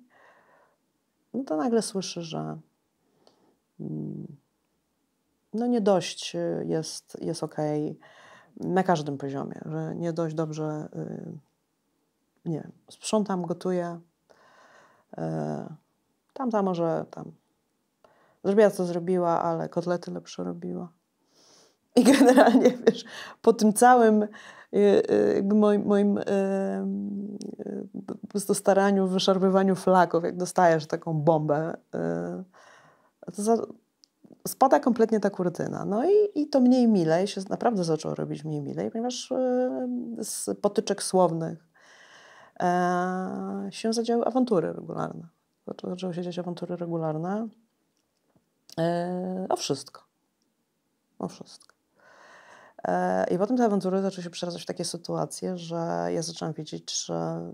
No to nagle słyszy, że mm, no nie dość jest, jest ok na każdym poziomie, że nie dość dobrze nie wiem, sprzątam, gotuję, tam, tam może tam Zrobiła co zrobiła, ale kotlety lepsze robiła. I generalnie, wiesz, po tym całym y, y, jakby moim, moim y, prostu staraniu wyszarpywaniu flaków, jak dostajesz taką bombę, to za, spada kompletnie ta kurtyna. No i, i to mniej milej się naprawdę zaczęło robić mniej milej, ponieważ z potyczek słownych e, się zadziały awantury regularne. Zaczęły się dziać awantury regularne. E, o wszystko. O wszystko. E, I potem te awantury zaczęły się przeradzać w takie sytuacje, że ja zaczęłam wiedzieć, że e,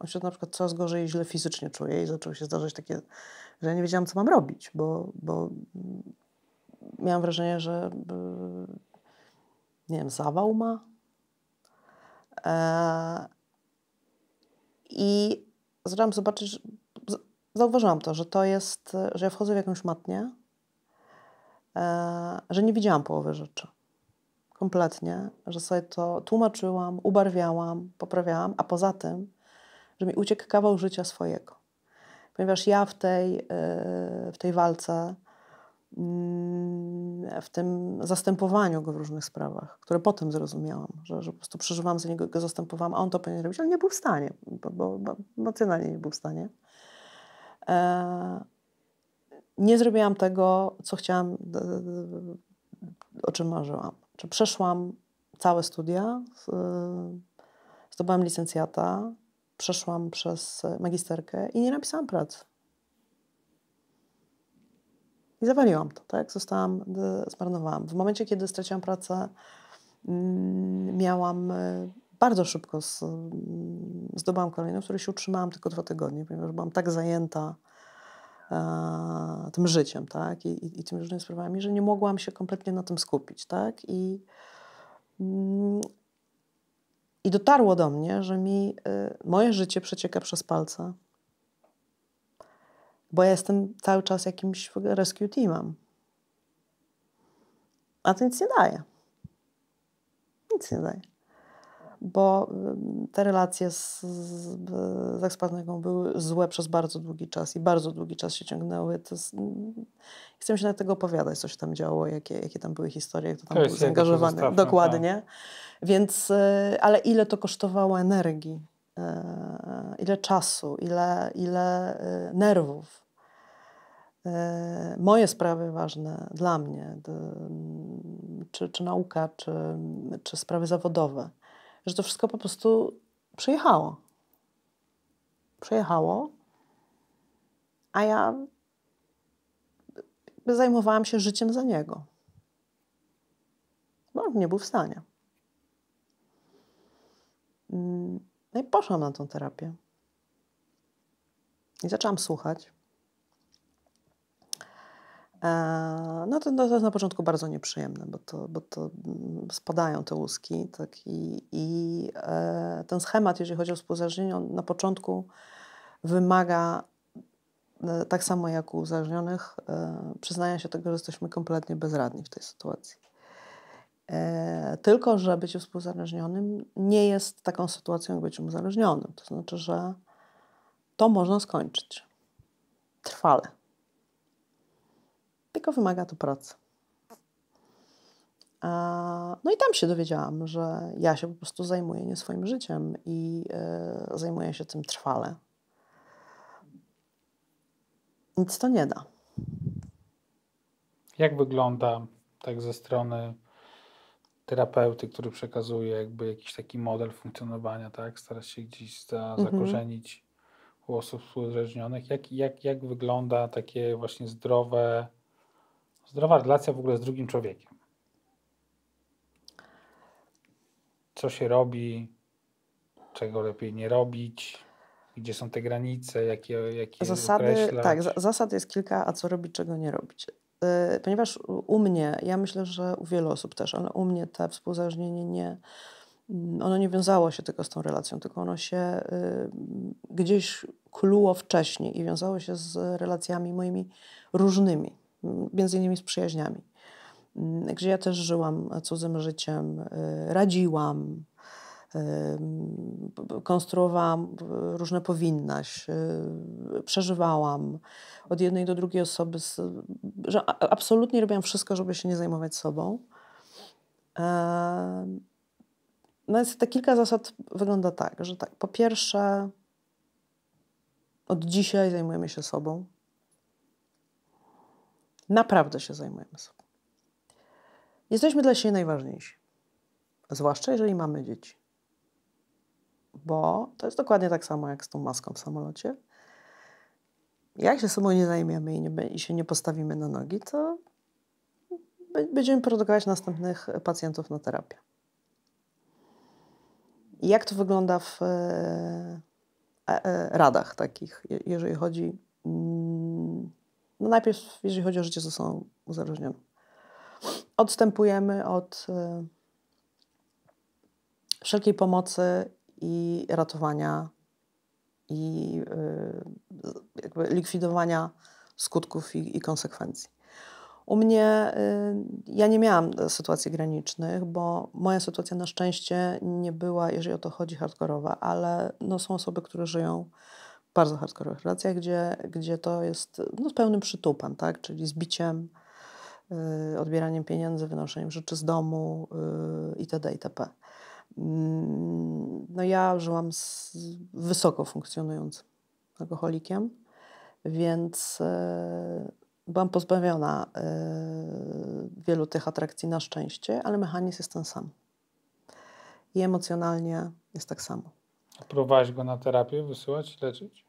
on się na przykład coraz gorzej i źle fizycznie czuje i zaczęło się zdarzać takie, że ja nie wiedziałam, co mam robić, bo, bo miałam wrażenie, że nie wiem, zawał ma. I zaczęłam zobaczyć, zauważyłam to, że to jest, że ja wchodzę w jakąś matnię, E, że nie widziałam połowy rzeczy. Kompletnie, że sobie to tłumaczyłam, ubarwiałam, poprawiałam, a poza tym, że mi uciekł kawał życia swojego. Ponieważ ja w tej, e, w tej walce, mm, w tym zastępowaniu go w różnych sprawach, które potem zrozumiałam, że, że po prostu przeżywam za niego, go zastępowałam, a on to powinien robić, ale nie był w stanie, bo, bo, emocjonalnie nie był w stanie. E, nie zrobiłam tego, co chciałam, o czym marzyłam. przeszłam całe studia, zdobyłam licencjata, przeszłam przez magisterkę i nie napisałam pracy. I zawaliłam to, tak? Zostałam, zmarnowałam. W momencie, kiedy straciłam pracę, mm, miałam e, bardzo szybko mm, zdobyłam kolejną, w której się utrzymałam tylko dwa tygodnie, ponieważ byłam tak zajęta E, tym życiem, tak, I, i, i tymi różnymi sprawami, że nie mogłam się kompletnie na tym skupić, tak, i mm, i dotarło do mnie, że mi e, moje życie przecieka przez palce, bo ja jestem cały czas jakimś rescue teamem. A to nic nie daje. Nic nie daje bo te relacje z, z, z były złe przez bardzo długi czas i bardzo długi czas się ciągnęły. To jest, chcę się na tego opowiadać, co się tam działo, jakie, jakie tam były historie, kto tam to był zaangażowany. Dokładnie. Tak. Więc, e, ale ile to kosztowało energii, e, ile czasu, ile, ile e, nerwów. Moje sprawy ważne dla mnie, czy, czy nauka, czy, czy sprawy zawodowe że to wszystko po prostu przejechało. Przejechało, a ja zajmowałam się życiem za niego. Bo on nie był w stanie. Mm, no i poszłam na tą terapię. I zaczęłam słuchać. E, no to, no to jest na początku bardzo nieprzyjemne, bo to, bo to mm, spadają te łuski. Tak? I, i e, ten schemat, jeżeli chodzi o współzależnienie, on na początku wymaga e, tak samo jak u uzależnionych, przyznania się tego, że jesteśmy kompletnie bezradni w tej sytuacji. Tylko, że bycie współzależnionym nie jest taką sytuacją jak bycie uzależnionym. To znaczy, że to można skończyć trwale tylko wymaga to pracy. No i tam się dowiedziałam, że ja się po prostu zajmuję nie swoim życiem i e, zajmuję się tym trwale. Nic to nie da. Jak wygląda tak ze strony terapeuty, który przekazuje jakby jakiś taki model funkcjonowania, tak? Stara się gdzieś za, mhm. zakorzenić u osób współzależnionych. Jak, jak, jak wygląda takie właśnie zdrowe Zdrowa relacja w ogóle z drugim człowiekiem. Co się robi, czego lepiej nie robić, gdzie są te granice, jakie, jakie Zasady, określać. tak, zasad jest kilka, a co robić, czego nie robić. Y, ponieważ u mnie, ja myślę, że u wielu osób też, ale u mnie to współzależnienie nie, mm, ono nie wiązało się tylko z tą relacją, tylko ono się y, gdzieś kluło wcześniej i wiązało się z relacjami moimi różnymi między innymi z przyjaźniami. Mm, gdzie ja też żyłam cudzym życiem, y, radziłam, y, konstruowałam różne powinnaś, y, przeżywałam od jednej do drugiej osoby, że absolutnie robiłam wszystko, żeby się nie zajmować sobą. E, no więc te kilka zasad wygląda tak, że tak, po pierwsze od dzisiaj zajmujemy się sobą, Naprawdę się zajmujemy sobą. Jesteśmy dla siebie najważniejsi. Zwłaszcza jeżeli mamy dzieci. Bo to jest dokładnie tak samo jak z tą maską w samolocie. Jak się sobą nie zajmiemy i, nie, i się nie postawimy na nogi, to będziemy produkować następnych pacjentów na terapię. jak to wygląda w e, e, e, radach takich, jeżeli chodzi mm, no najpierw, jeżeli chodzi o życie ze są uzależnione. Odstępujemy od y, wszelkiej pomocy i ratowania i y, jakby likwidowania skutków i, i konsekwencji. U mnie y, ja nie miałam sytuacji granicznych, bo moja sytuacja na szczęście nie była, jeżeli o to chodzi, hardkorowa, ale no, są osoby, które żyją bardzo hardkorowych relacjach, gdzie, gdzie to jest no, z pełnym przytupem, tak? czyli z biciem, y, odbieraniem pieniędzy, wynoszeniem rzeczy z domu y, itd. itp. Mm, no ja żyłam z wysoko funkcjonującym alkoholikiem, więc y, byłam pozbawiona y, wielu tych atrakcji na szczęście, ale mechanizm jest ten sam. I emocjonalnie jest tak samo. Próbowałaś go na terapię wysyłać, leczyć?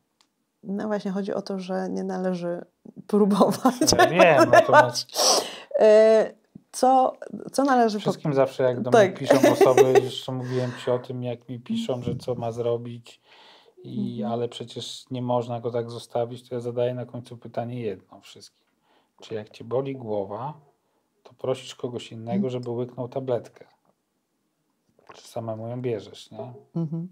No właśnie, chodzi o to, że nie należy próbować. Nie, tak no to masz... No. E, co, co należy... Wszystkim po... zawsze jak do tak. mnie piszą osoby, zresztą mówiłem Ci o tym, jak mi piszą, że co ma zrobić, i, mhm. ale przecież nie można go tak zostawić, to ja zadaję na końcu pytanie jedno wszystkim. Czy jak Cię boli głowa, to prosisz kogoś innego, mhm. żeby łyknął tabletkę? Czy samemu ją bierzesz, nie? Mhm.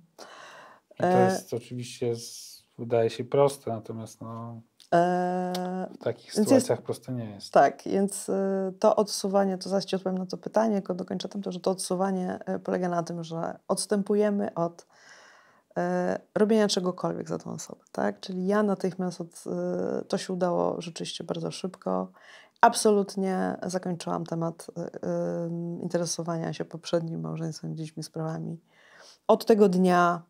I to e, jest oczywiście... Z wydaje się proste, natomiast no, eee, w takich sytuacjach jest, proste nie jest. Tak, więc y, to odsuwanie, to zaś ci odpowiem na to pytanie, tylko dokończę tym, to, że to odsuwanie y, polega na tym, że odstępujemy od y, robienia czegokolwiek za tą osobę, tak? Czyli ja natychmiast, od, to się udało rzeczywiście bardzo szybko, absolutnie zakończyłam temat interesowania się poprzednim małżeństwem, dziećmi, sprawami. Od tego dnia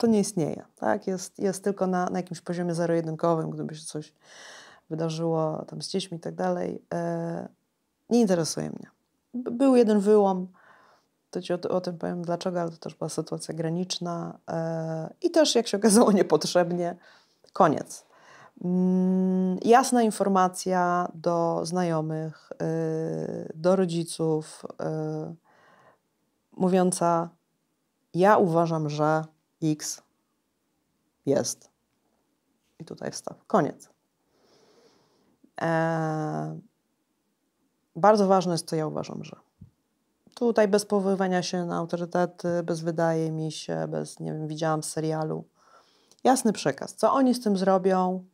to nie istnieje. Tak? Jest, jest tylko na, na jakimś poziomie zero-jedynkowym, gdyby się coś wydarzyło tam z dziećmi i tak dalej. E, nie interesuje mnie. Był jeden wyłom, to Ci o, o, tym powiem dlaczego, ale to też była sytuacja graniczna e, i też, jak się okazało, niepotrzebnie. Koniec. Mm, jasna informacja do znajomych, e, do rodziców, mówiąca: Ja uważam, że x jest. I tutaj wstaw. Koniec. Eee, bardzo ważne jest to, ja uważam, że tutaj bez powoływania się na autorytety, bez wydaje mi się, bez, nie wiem, widziałam serialu. Jasny przekaz. Co oni z tym zrobią,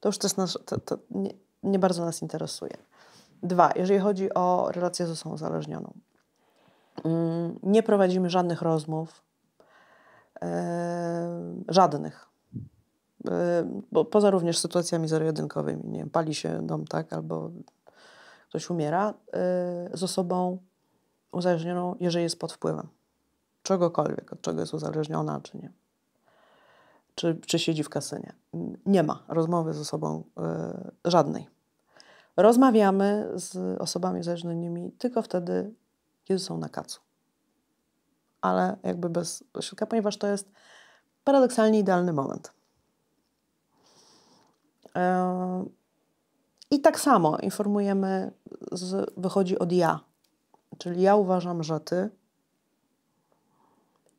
to już też nas, to, to nie, nie bardzo nas interesuje. Dwa, jeżeli chodzi o relację z osobą uzależnioną. Mm, nie prowadzimy żadnych rozmów, e, żadnych. E, bo poza również sytuacjami zero-jedynkowymi, nie wiem, pali się dom, tak, albo ktoś umiera e, z osobą uzależnioną, jeżeli jest pod wpływem czegokolwiek, od czego jest uzależniona, czy nie. Czy, czy siedzi w kasynie. Nie ma rozmowy z osobą żadnej. Rozmawiamy z osobami uzależnionymi tylko wtedy, są na kacu. Ale jakby bez środka, ponieważ to jest paradoksalnie idealny moment. Ehm, I tak samo informujemy, z, wychodzi od ja. Czyli ja uważam, że ty.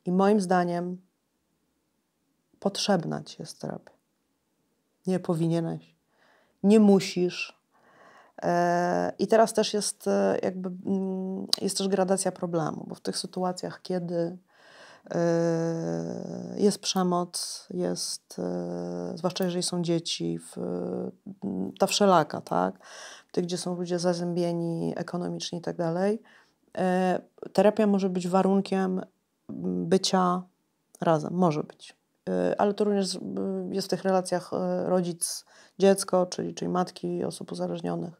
I moim zdaniem potrzebna ci jest terapia. Nie powinieneś. Nie musisz. I teraz też jest e, jakby mm, jest też gradacja problemu, bo w tych sytuacjach, kiedy e, jest przemoc, jest, e, zwłaszcza jeżeli są dzieci, mm, ta wszelaka, tak? Tych, gdzie są ludzie zazębieni ekonomicznie i tak dalej, terapia może być warunkiem mm, bycia razem, może być. Ale to również jest w tych relacjach rodzic-dziecko, czyli, czyli matki osób uzależnionych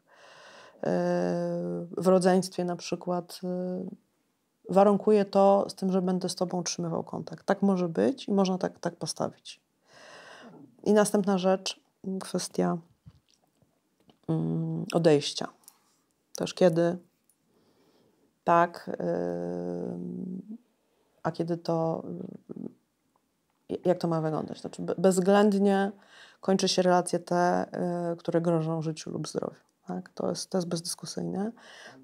w rodzeństwie na przykład, y, warunkuje to z tym, że będę z Tobą utrzymywał kontakt. Tak może być i można tak, tak postawić. I następna rzecz, kwestia mm, odejścia. Też kiedy tak, y, a kiedy to, y, jak to ma wyglądać? Znaczy bezwzględnie kończy się relacje te, które grożą życiu lub zdrowiu. Tak? To, jest, to jest bezdyskusyjne.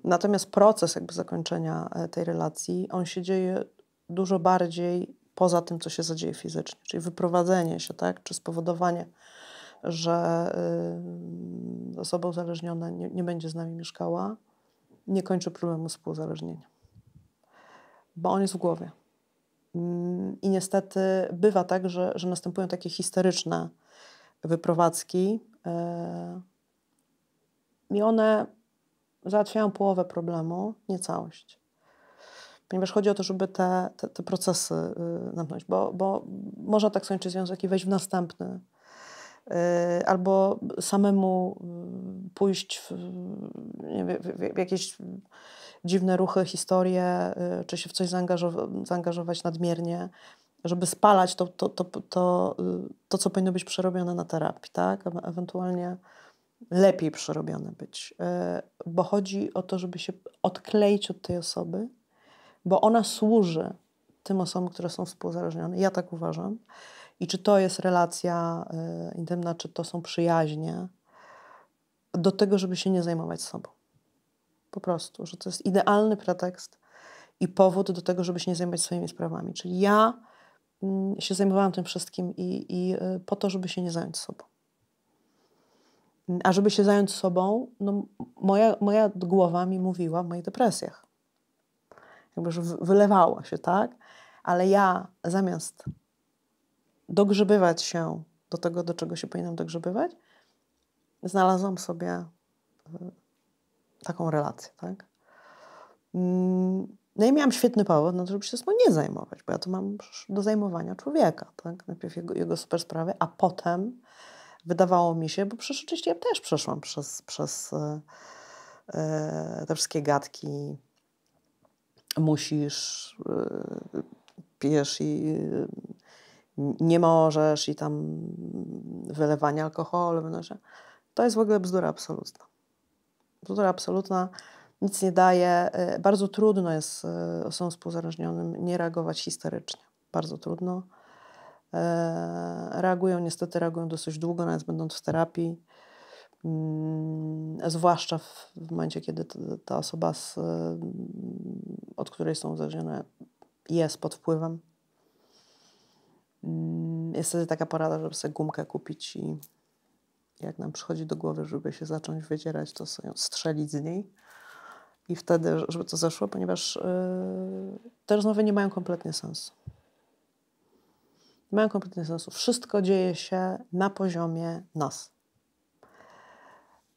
Natomiast proces jakby zakończenia e, tej relacji, on się dzieje dużo bardziej poza tym, co się zadzieje fizycznie, czyli wyprowadzenie się, tak? czy spowodowanie, że y, osoba uzależniona nie, nie będzie z nami mieszkała, nie kończy problemu współuzależnienia, bo on jest w głowie. Mm, I niestety bywa tak, że, że następują takie historyczne wyprowadzki. E, i one załatwiają połowę problemu, nie całość. Ponieważ chodzi o to, żeby te, te, te procesy y, zamknąć, bo, bo można tak skończyć związek i wejść w następny. Y, albo samemu y, pójść w, wiem, w, jakieś dziwne ruchy, historie, y, czy się w coś zaangażować, nadmiernie, żeby spalać to, to, to, to, to, to, co powinno być przerobione na terapii, tak? ewentualnie lepiej przerobione być, e, bo chodzi o to, żeby się odkleić od tej osoby, bo ona służy tym osobom, które są współzależnione. Ja tak uważam. I czy to jest relacja e, intymna, czy to są przyjaźnie, do tego, żeby się nie zajmować sobą. Po prostu, że to jest idealny pretekst i powód do tego, żeby się nie zajmować swoimi sprawami. Czyli ja mm, się zajmowałam tym wszystkim i, i e, po to, żeby się nie zająć sobą. A żeby się zająć sobą, no, moja, moja głowa mi mówiła w moich depresjach. Jakby, że wylewała się, tak? Ale ja zamiast dogrzebywać się do tego, do czego się powinnam dogrzebywać, znalazłam sobie y, taką relację, tak? Mm, no i miałam świetny powód, no, żeby się sobą nie zajmować, bo ja to mam do zajmowania człowieka, tak? Najpierw jego, jego super sprawy, a potem wydawało mi się, bo przecież oczywiście ja też przeszłam przez, przez e, e, te wszystkie gadki. Musisz, piesz pijesz i e, nie możesz i tam wylewanie alkoholu. No, to jest w ogóle bzdura absolutna. Bzdura absolutna, nic nie daje. Bardzo trudno jest osobom współzależnionym nie reagować historycznie. Bardzo trudno. E, reagują, niestety reagują dosyć długo, nawet będąc w terapii. Mm, zwłaszcza w momencie, kiedy ta osoba, z, mm, od której są uzależnione, jest pod wpływem. Mm, jest wtedy taka porada, żeby sobie gumkę kupić i jak nam przychodzi do głowy, żeby się zacząć wydzierać, to sobie strzelić z niej. I wtedy, żeby to zeszło, ponieważ e, te rozmowy nie mają kompletnie sensu. Nie mają kompletnie sensu. Wszystko dzieje się na poziomie nas.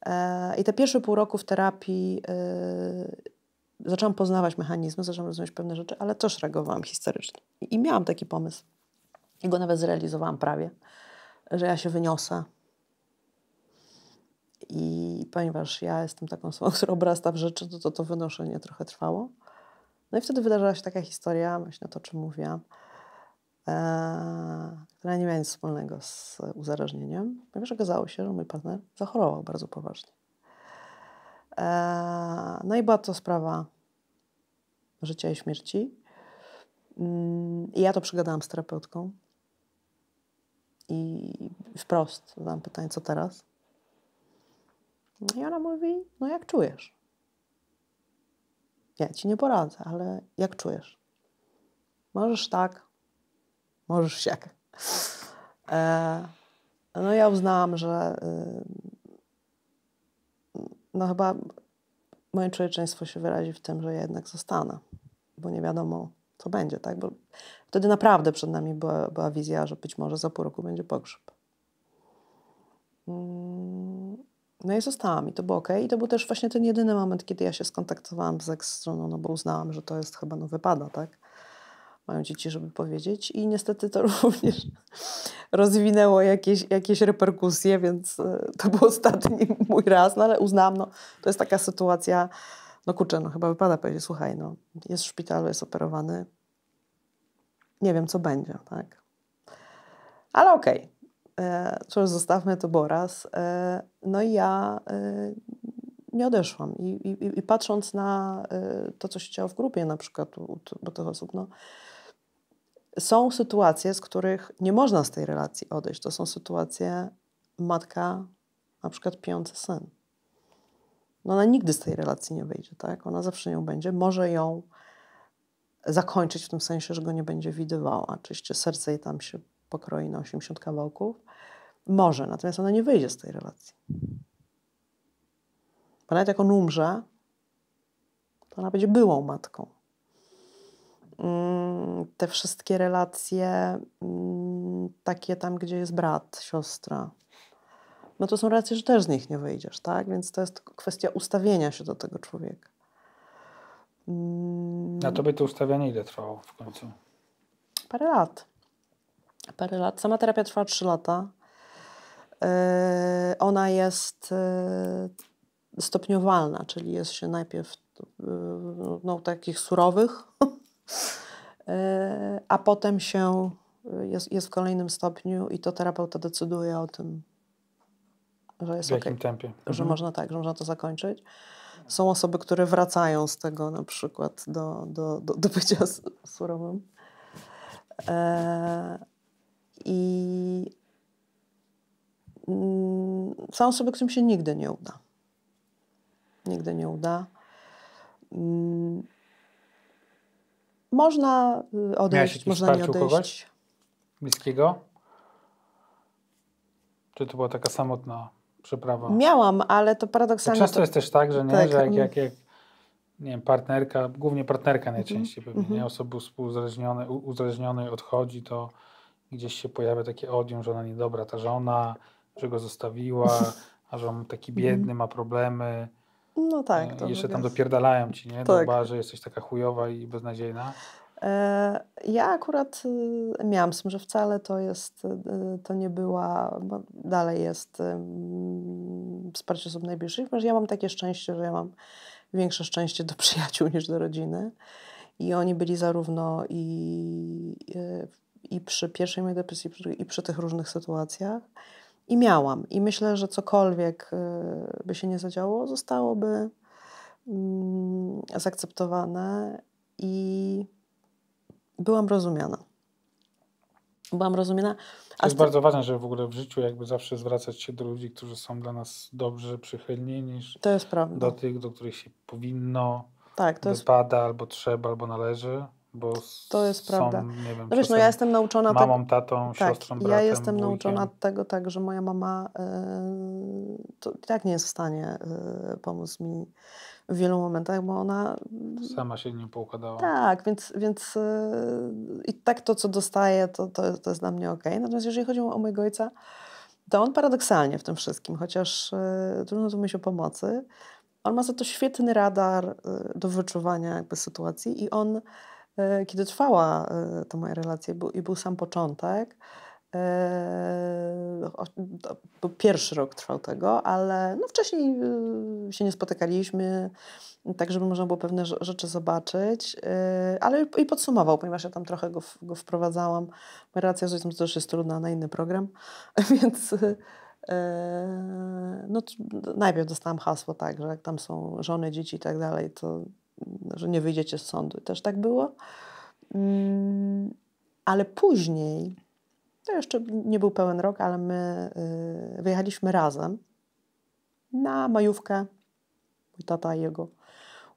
E, I te pierwsze pół roku w terapii yy, zaczęłam poznawać mechanizmy, zaczęłam rozumieć pewne rzeczy, ale też reagowałam historycznie. I, I, miałam taki pomysł. I go nawet zrealizowałam prawie, że ja się wyniosę. I ponieważ ja jestem taką osobą, która obrasta w rzeczy, to, to to wynoszenie trochę trwało. No i wtedy wydarzyła się taka historia, myślę, to o czym mówiłam która e, nie miała nic wspólnego z uzależnieniem, ponieważ okazało się, że mój partner zachorował bardzo poważnie. E, no i była to sprawa życia i śmierci. Mm, I ja to przygadałam z terapeutką. I wprost zadałam pytanie, co teraz? No I ona mówi, no jak czujesz? Ja ci nie poradzę, ale jak czujesz? Możesz tak, możesz siak. E, no ja uznałam, że y, no chyba moje człowieczeństwo się wyrazi w tym, że ja jednak zostanę, bo nie wiadomo, co będzie, tak? Bo wtedy naprawdę przed nami była, była wizja, że być może za pół roku będzie pogrzeb. Mm, no i zostałam i to było ok. I to był też właśnie ten jedyny moment, kiedy ja się skontaktowałam z ekstroną, no bo uznałam, że to jest chyba, no wypada, tak? mają dzieci, żeby powiedzieć. I niestety to również rozwinęło jakieś, jakieś reperkusje, więc e, to był ostatni mój raz, no ale uznałam, no, to jest taka sytuacja, no kurczę, no chyba wypada powiedzieć, słuchaj, no jest w szpitalu, jest operowany, nie wiem co będzie, tak. Ale okej, okay. E, cóż, zostawmy to bo E, no i ja e, nie odeszłam. I, i, i patrząc na e, to, co się działo w grupie na przykład u, u, u tych osób, no, są sytuacje, z których nie można z tej relacji odejść. To są sytuacje matka, na przykład pijący syn. No ona nigdy z tej relacji nie wyjdzie, tak? Ona zawsze nią będzie. Może ją zakończyć w tym sensie, że go nie będzie widywała. Oczywiście serce jej tam się pokroi na 80 kawałków. Może, natomiast ona nie wyjdzie z tej relacji. Bo nawet jak on umrze, to ona będzie byłą matką te wszystkie relacje, mm, takie tam, gdzie jest brat, siostra, no to są relacje, że też z nich nie wyjdziesz, tak? Więc to jest kwestia ustawienia się do tego człowieka. Mm. Na tobie to ustawianie ile trwało w końcu? Parę lat. Parę lat. Sama terapia trwa 3 lata. Yy, ona jest yy, stopniowalna, czyli jest się najpierw yy, no, takich surowych E, a potem się e, jest, jest w kolejnym stopniu i to terapeuta decyduje o tym, że jest w jakim okay, tempie. Że mhm. można tak, że można to zakończyć. Są osoby, które wracają z tego na przykład do, do, do, do bycia surowym. E, I mm, są osoby, którym się nigdy nie uda. Nigdy nie uda. Mm, można y, odejść, można nie odejść. Kogoś? Bliskiego? Czy to była taka samotna przeprawa? Miałam, ale to paradoksalnie... To często to... jest też tak, że, nie, tak. że jak, jak, jak nie wiem, partnerka, głównie partnerka mhm. najczęściej mm -hmm. pewnie, mhm. osoby uzależnionej odchodzi, to gdzieś się pojawia takie odium, że ona niedobra, ta żona, że go zostawiła, a że on taki biedny, mhm. ma problemy. No tak. E, to I jeszcze tam dopierdalają ci, nie? Tak. Doba, że jesteś taka chujowa i beznadziejna. E, ja akurat y, miałam z że wcale to jest, y, to nie była, bo dalej jest y, mm, wsparcie osób najbliższych, ponieważ ja mam takie szczęście, że ja mam większe szczęście do przyjaciół niż do rodziny i oni byli zarówno i, i przy pierwszej mojej depresji i przy tych różnych sytuacjach i miałam. I myślę, że cokolwiek y, by się nie zadziało, zostałoby mm, zaakceptowane i byłam rozumiana. Byłam rozumiana. To jest bardzo ważne, że w ogóle w życiu jakby zawsze zwracać się do ludzi, którzy są dla nas dobrze przychylni niż do tych, do których się powinno, tak, to jest... wypada, albo trzeba, albo należy. Bo to jest są, prawda. Nie wiem, no wiesz, no ja jestem nauczona mamą, tak, tatą, tak, siostrą, bratem. Ja jestem wujkiem. nauczona tego tak, że moja mama e, tak nie jest w stanie e, pomóc mi w wielu momentach, bo ona. Sama się nie poukładała. Tak, więc, więc e, i tak to, co dostaje to, to, to jest dla mnie ok. Natomiast jeżeli chodzi o mojego ojca, to on paradoksalnie w tym wszystkim, chociaż trudno tu myśleć o pomocy, on ma za to świetny radar do wyczuwania jakby sytuacji i on E, kiedy trwała e, ta moja relacja i był sam początek, e, Pierwszy rok trwał tego, ale no wcześniej się nie spotykaliśmy, tak żeby można było pewne rzeczy zobaczyć, ale i podsumował, ponieważ ja tam trochę go, go wprowadzałam. Moja relacja z ojcem też jest trudna na inny program, więc no, najpierw dostałam hasło tak, że jak tam są żony, dzieci i tak dalej, to no, że nie wyjdziecie z sądu. Też tak było. Mm, ale później, to jeszcze nie był pełen rok, ale my y, wyjechaliśmy razem na majówkę. Mój tata i jego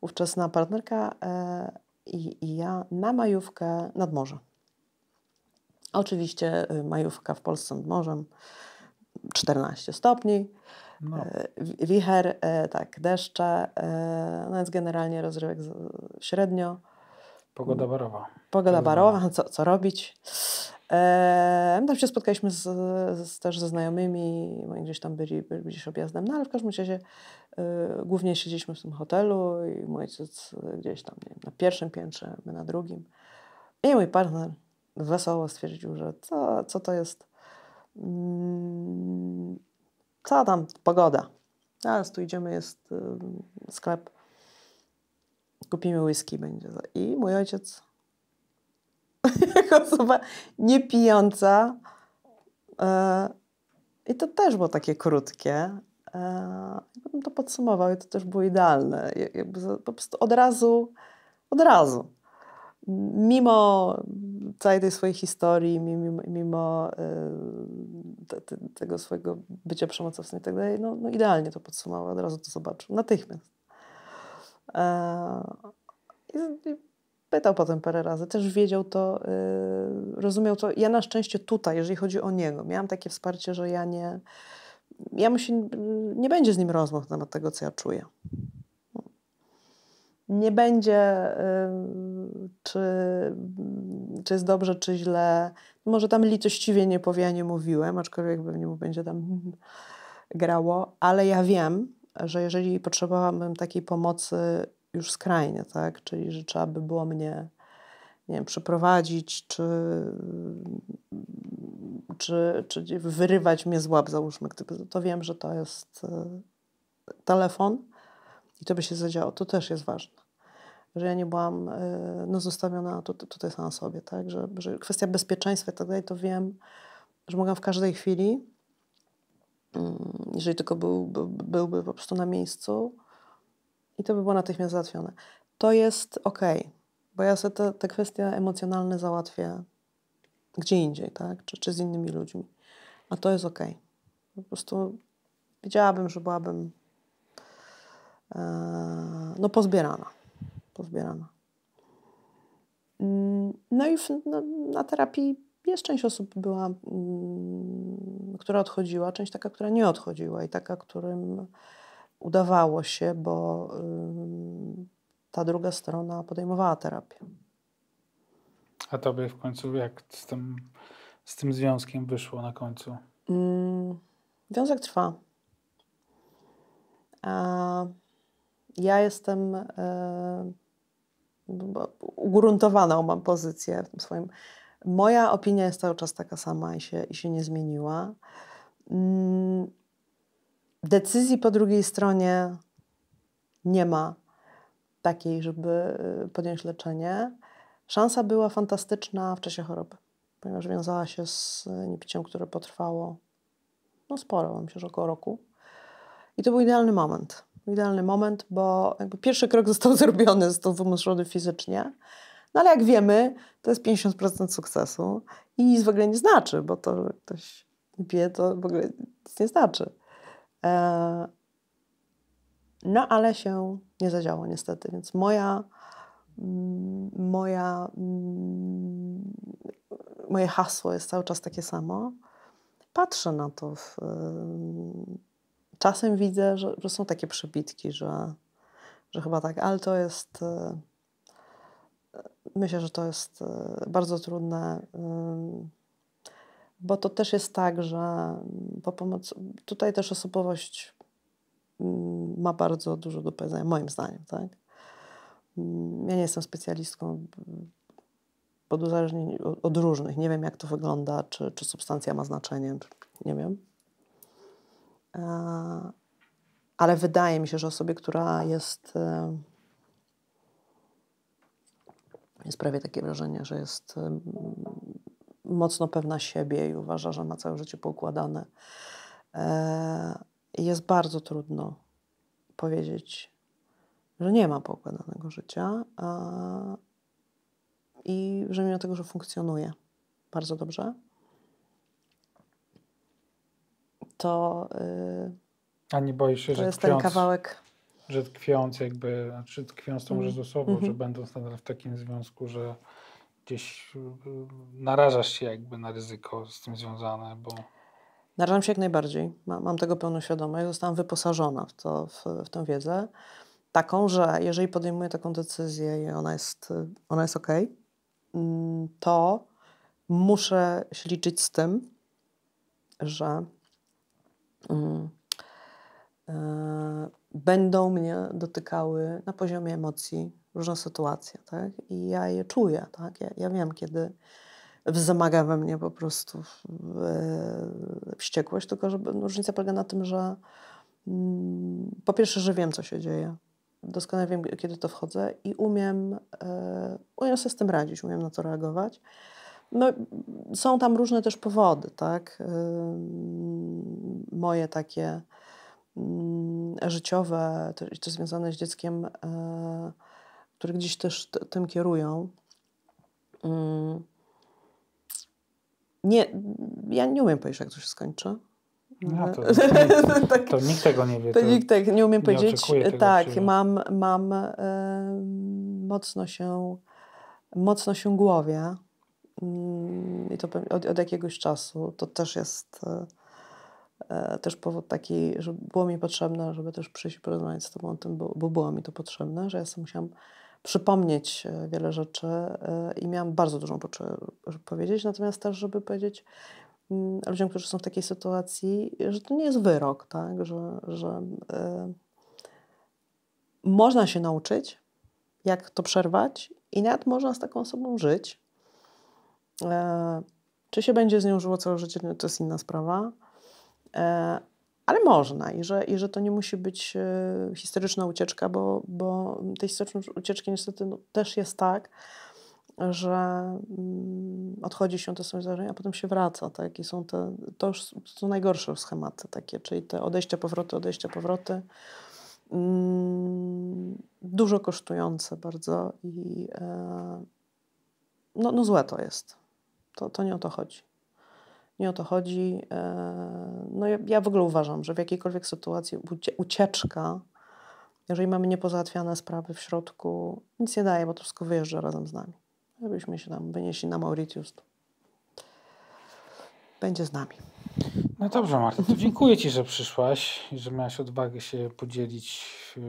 ówczesna partnerka y, i, i ja na majówkę nad morze. Oczywiście y, majówka w Polsce nad morzem 14 stopni. No. E, wicher, e, tak, deszcze, e, no więc generalnie rozrywek średnio. Pogoda barowa. Pogoda barowa, co, co robić. tam się spotkaliśmy z, z, też ze znajomymi, oni gdzieś tam byli, byli gdzieś objazdem, no ale w każdym razie głównie siedzieliśmy w tym hotelu i mój ojciec gdzieś tam, nie wiem, na pierwszym piętrze, my na drugim. I mój partner wesoło stwierdził, że co, co to jest... Mm, cała tam, pogoda. Teraz tu idziemy, jest y, sklep, kupimy whisky, będzie. I mój ojciec, jako osoba niepijąca, y, i to też było takie krótkie, e, i potem to podsumował i to też było idealne. po prostu od razu, od razu mimo całej tej swojej historii, mimo, mimo y, te, te, tego swojego bycia przemocowcem i tak dalej, no, no idealnie to podsumował, od razu to zobaczył, natychmiast. E, i pytał potem parę razy, też wiedział to, y, rozumiał to. Ja na szczęście tutaj, jeżeli chodzi o niego, miałam takie wsparcie, że ja nie, ja mu się, y, nie będzie z nim rozmów na temat tego, co ja czuję nie będzie, y, czy, czy jest dobrze, czy źle. Może tam litościwie nie powie, nie mówiłem, aczkolwiek pewnie mu będzie tam grało, ale ja wiem, że jeżeli potrzebowałabym takiej pomocy już skrajnie, tak, czyli że trzeba by było mnie nie wiem, przeprowadzić, czy, czy, czy wyrywać mnie z łap, załóżmy, to wiem, że to jest y, telefon i to by się zadziało, to też jest ważne. Że ja nie byłam e, no, zostawiona tutaj sama sobie, tak? Że, że kwestia bezpieczeństwa i tak dalej, to wiem, że mogłam w każdej chwili, mm, jeżeli tylko był, byłby po prostu na miejscu i to by było natychmiast załatwione. To jest ok, bo ja sobie te, te kwestie emocjonalne załatwię gdzie indziej, tak? Czy, czy z innymi ludźmi. A to jest ok. Po prostu wiedziałabym, że byłabym Eee, no, pozbierana. pozbierana. Mm, no i w, no, na terapii jest część osób była, mm, która odchodziła, część taka, która nie odchodziła i taka, którym udawało się, bo ta druga strona podejmowała terapię. A tobie w końcu jak z tym, z tym związkiem wyszło na końcu? Mm, związek trwa. A ja jestem e, no, ugruntowaną, mam pozycję w swoim. Moja opinia jest cały czas taka sama i się, i się nie zmieniła. Mm, decyzji po drugiej stronie nie ma takiej, żeby e, podjąć leczenie. Szansa była fantastyczna w czasie choroby, ponieważ wiązała się z e, niepiciem, które potrwało no sporo, myślę, że około roku. I to był idealny moment idealny moment, bo pierwszy krok został zrobiony, został wymuszony fizycznie. No ale jak wiemy, to jest 50% sukcesu i nic w ogóle nie znaczy, bo to ktoś wie, to w ogóle nic nie znaczy. E, no ale się nie zadziało niestety, więc moja, mm, moja, mm, moje hasło jest cały czas takie samo. Patrzę na to w, czasem widzę, że, że są takie przebitki, że, że chyba tak, ale to jest. Myślę, że to jest bardzo trudne, bo to też jest tak, że po pomocy. Tutaj też osobowość ma bardzo dużo do powiedzenia, moim zdaniem. Tak? Ja nie jestem specjalistką pod uzależnieniem od różnych. Nie wiem, jak to wygląda, czy, czy substancja ma znaczenie, nie wiem. E, ale wydaje mi się, że osobie, która jest. E, jest prawie takie wrażenie, że jest e, mocno pewna siebie i uważa, że ma całe życie poukładane. Jest bardzo trudno powiedzieć, że nie ma poukładanego życia i że mimo tego, że funkcjonuje bardzo dobrze, to. A nie boisz się, to że jest tkwiąc, ten kawałek. Że tkwiąc, jakby, znaczy tkwiąc tą osobą, mhm. mm -hmm. że mhm. będąc nadal w takim związku, że gdzieś y, narażasz się jakby na ryzyko z tym związane, bo. Narażam się jak najbardziej. Mam, mam tego pełną świadomość. Zostałam wyposażona w, to, w, w tę wiedzę. Taką, że jeżeli podejmuję taką decyzję i ona jest, ona jest ok, mm, to muszę się liczyć z tym, że Mm. E, będą mnie dotykały na poziomie emocji różne sytuacje, tak? I ja je czuję, tak? Ja, ja wiem, kiedy wzmaga we mnie po prostu e, wściekłość, tylko że no, różnica polega na tym, że mm, po pierwsze, że wiem, co się dzieje. Doskonale wiem, kiedy to wchodzę i umiem, e, umiem sobie z tym radzić, umiem na to reagować. No, są tam różne też powody, tak? Moje takie mm, życiowe, to związane z dzieckiem, e, które gdzieś też tym kierują. Nie, ja nie umiem powiedzieć, jak to się skończy. No, to, to, nikt, tak. to, nikt, tego nie wie. To, to nikt tego tak nie umiem nie powiedzieć. tak, mam, mam y, mocno się mocno się głowię i to od, od jakiegoś czasu. To też jest e, e, też powód taki, że było mi potrzebne, żeby też przyjść i porozmawiać z Tobą o tym, bo, bo było mi to potrzebne, że ja sobie musiałam przypomnieć e, wiele rzeczy i miałam bardzo dużą potrzebę, żeby powiedzieć, natomiast też, żeby powiedzieć mm, ludziom, którzy są w takiej sytuacji, że to nie jest wyrok, tak? że, że można się nauczyć, jak to przerwać i nawet można z taką osobą żyć, E, czy się będzie z nią żyło całe życie, no, to jest inna sprawa. E, ale można i że, i że to nie musi być e, historyczna ucieczka, bo, bo tej historycznej ucieczki niestety no, też jest tak, że mm, odchodzi się te swoje zdarzenia, a potem się wraca. Tak? I są te, to już są najgorsze schematy takie, czyli te odejścia, powroty, odejścia, powroty. Mm, dużo kosztujące bardzo i no, no złe to jest. To, to nie o to chodzi. Nie o to chodzi. E, no ja, ja w ogóle uważam, że w jakiejkolwiek sytuacji ucieczka, jeżeli mamy niepozałatwiane sprawy w środku, nic nie daje, bo to wszystko wyjeżdża razem z nami. Żebyśmy się tam wynieśli na Mauritius. Będzie z nami. No dobrze, Marta, to dziękuję Ci, że przyszłaś i że miałaś odwagę się podzielić y,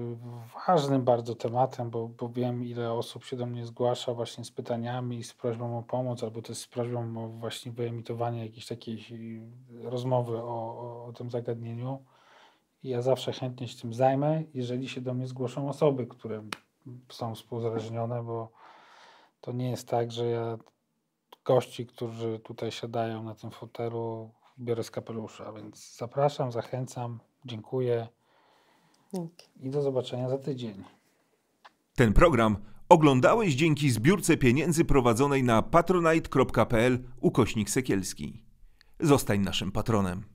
ważnym bardzo tematem, bo, bo wiem, ile osób się do mnie zgłasza właśnie z pytaniami, z prośbą o pomoc, albo też z prośbą o właśnie wyemitowanie jakiejś takiej y, rozmowy o, o, o tym zagadnieniu. I ja zawsze chętnie się tym zajmę, jeżeli się do mnie zgłoszą osoby, które są współzależnione, bo to nie jest tak, że ja gości, którzy tutaj siadają na tym fotelu, biorę z kapelusza, więc zapraszam, zachęcam, dziękuję Dzięki. i do zobaczenia za tydzień. Ten program oglądałeś dzięki zbiórce pieniędzy prowadzonej na patronite.pl ukośnik Sekielski. Zostań naszym patronem.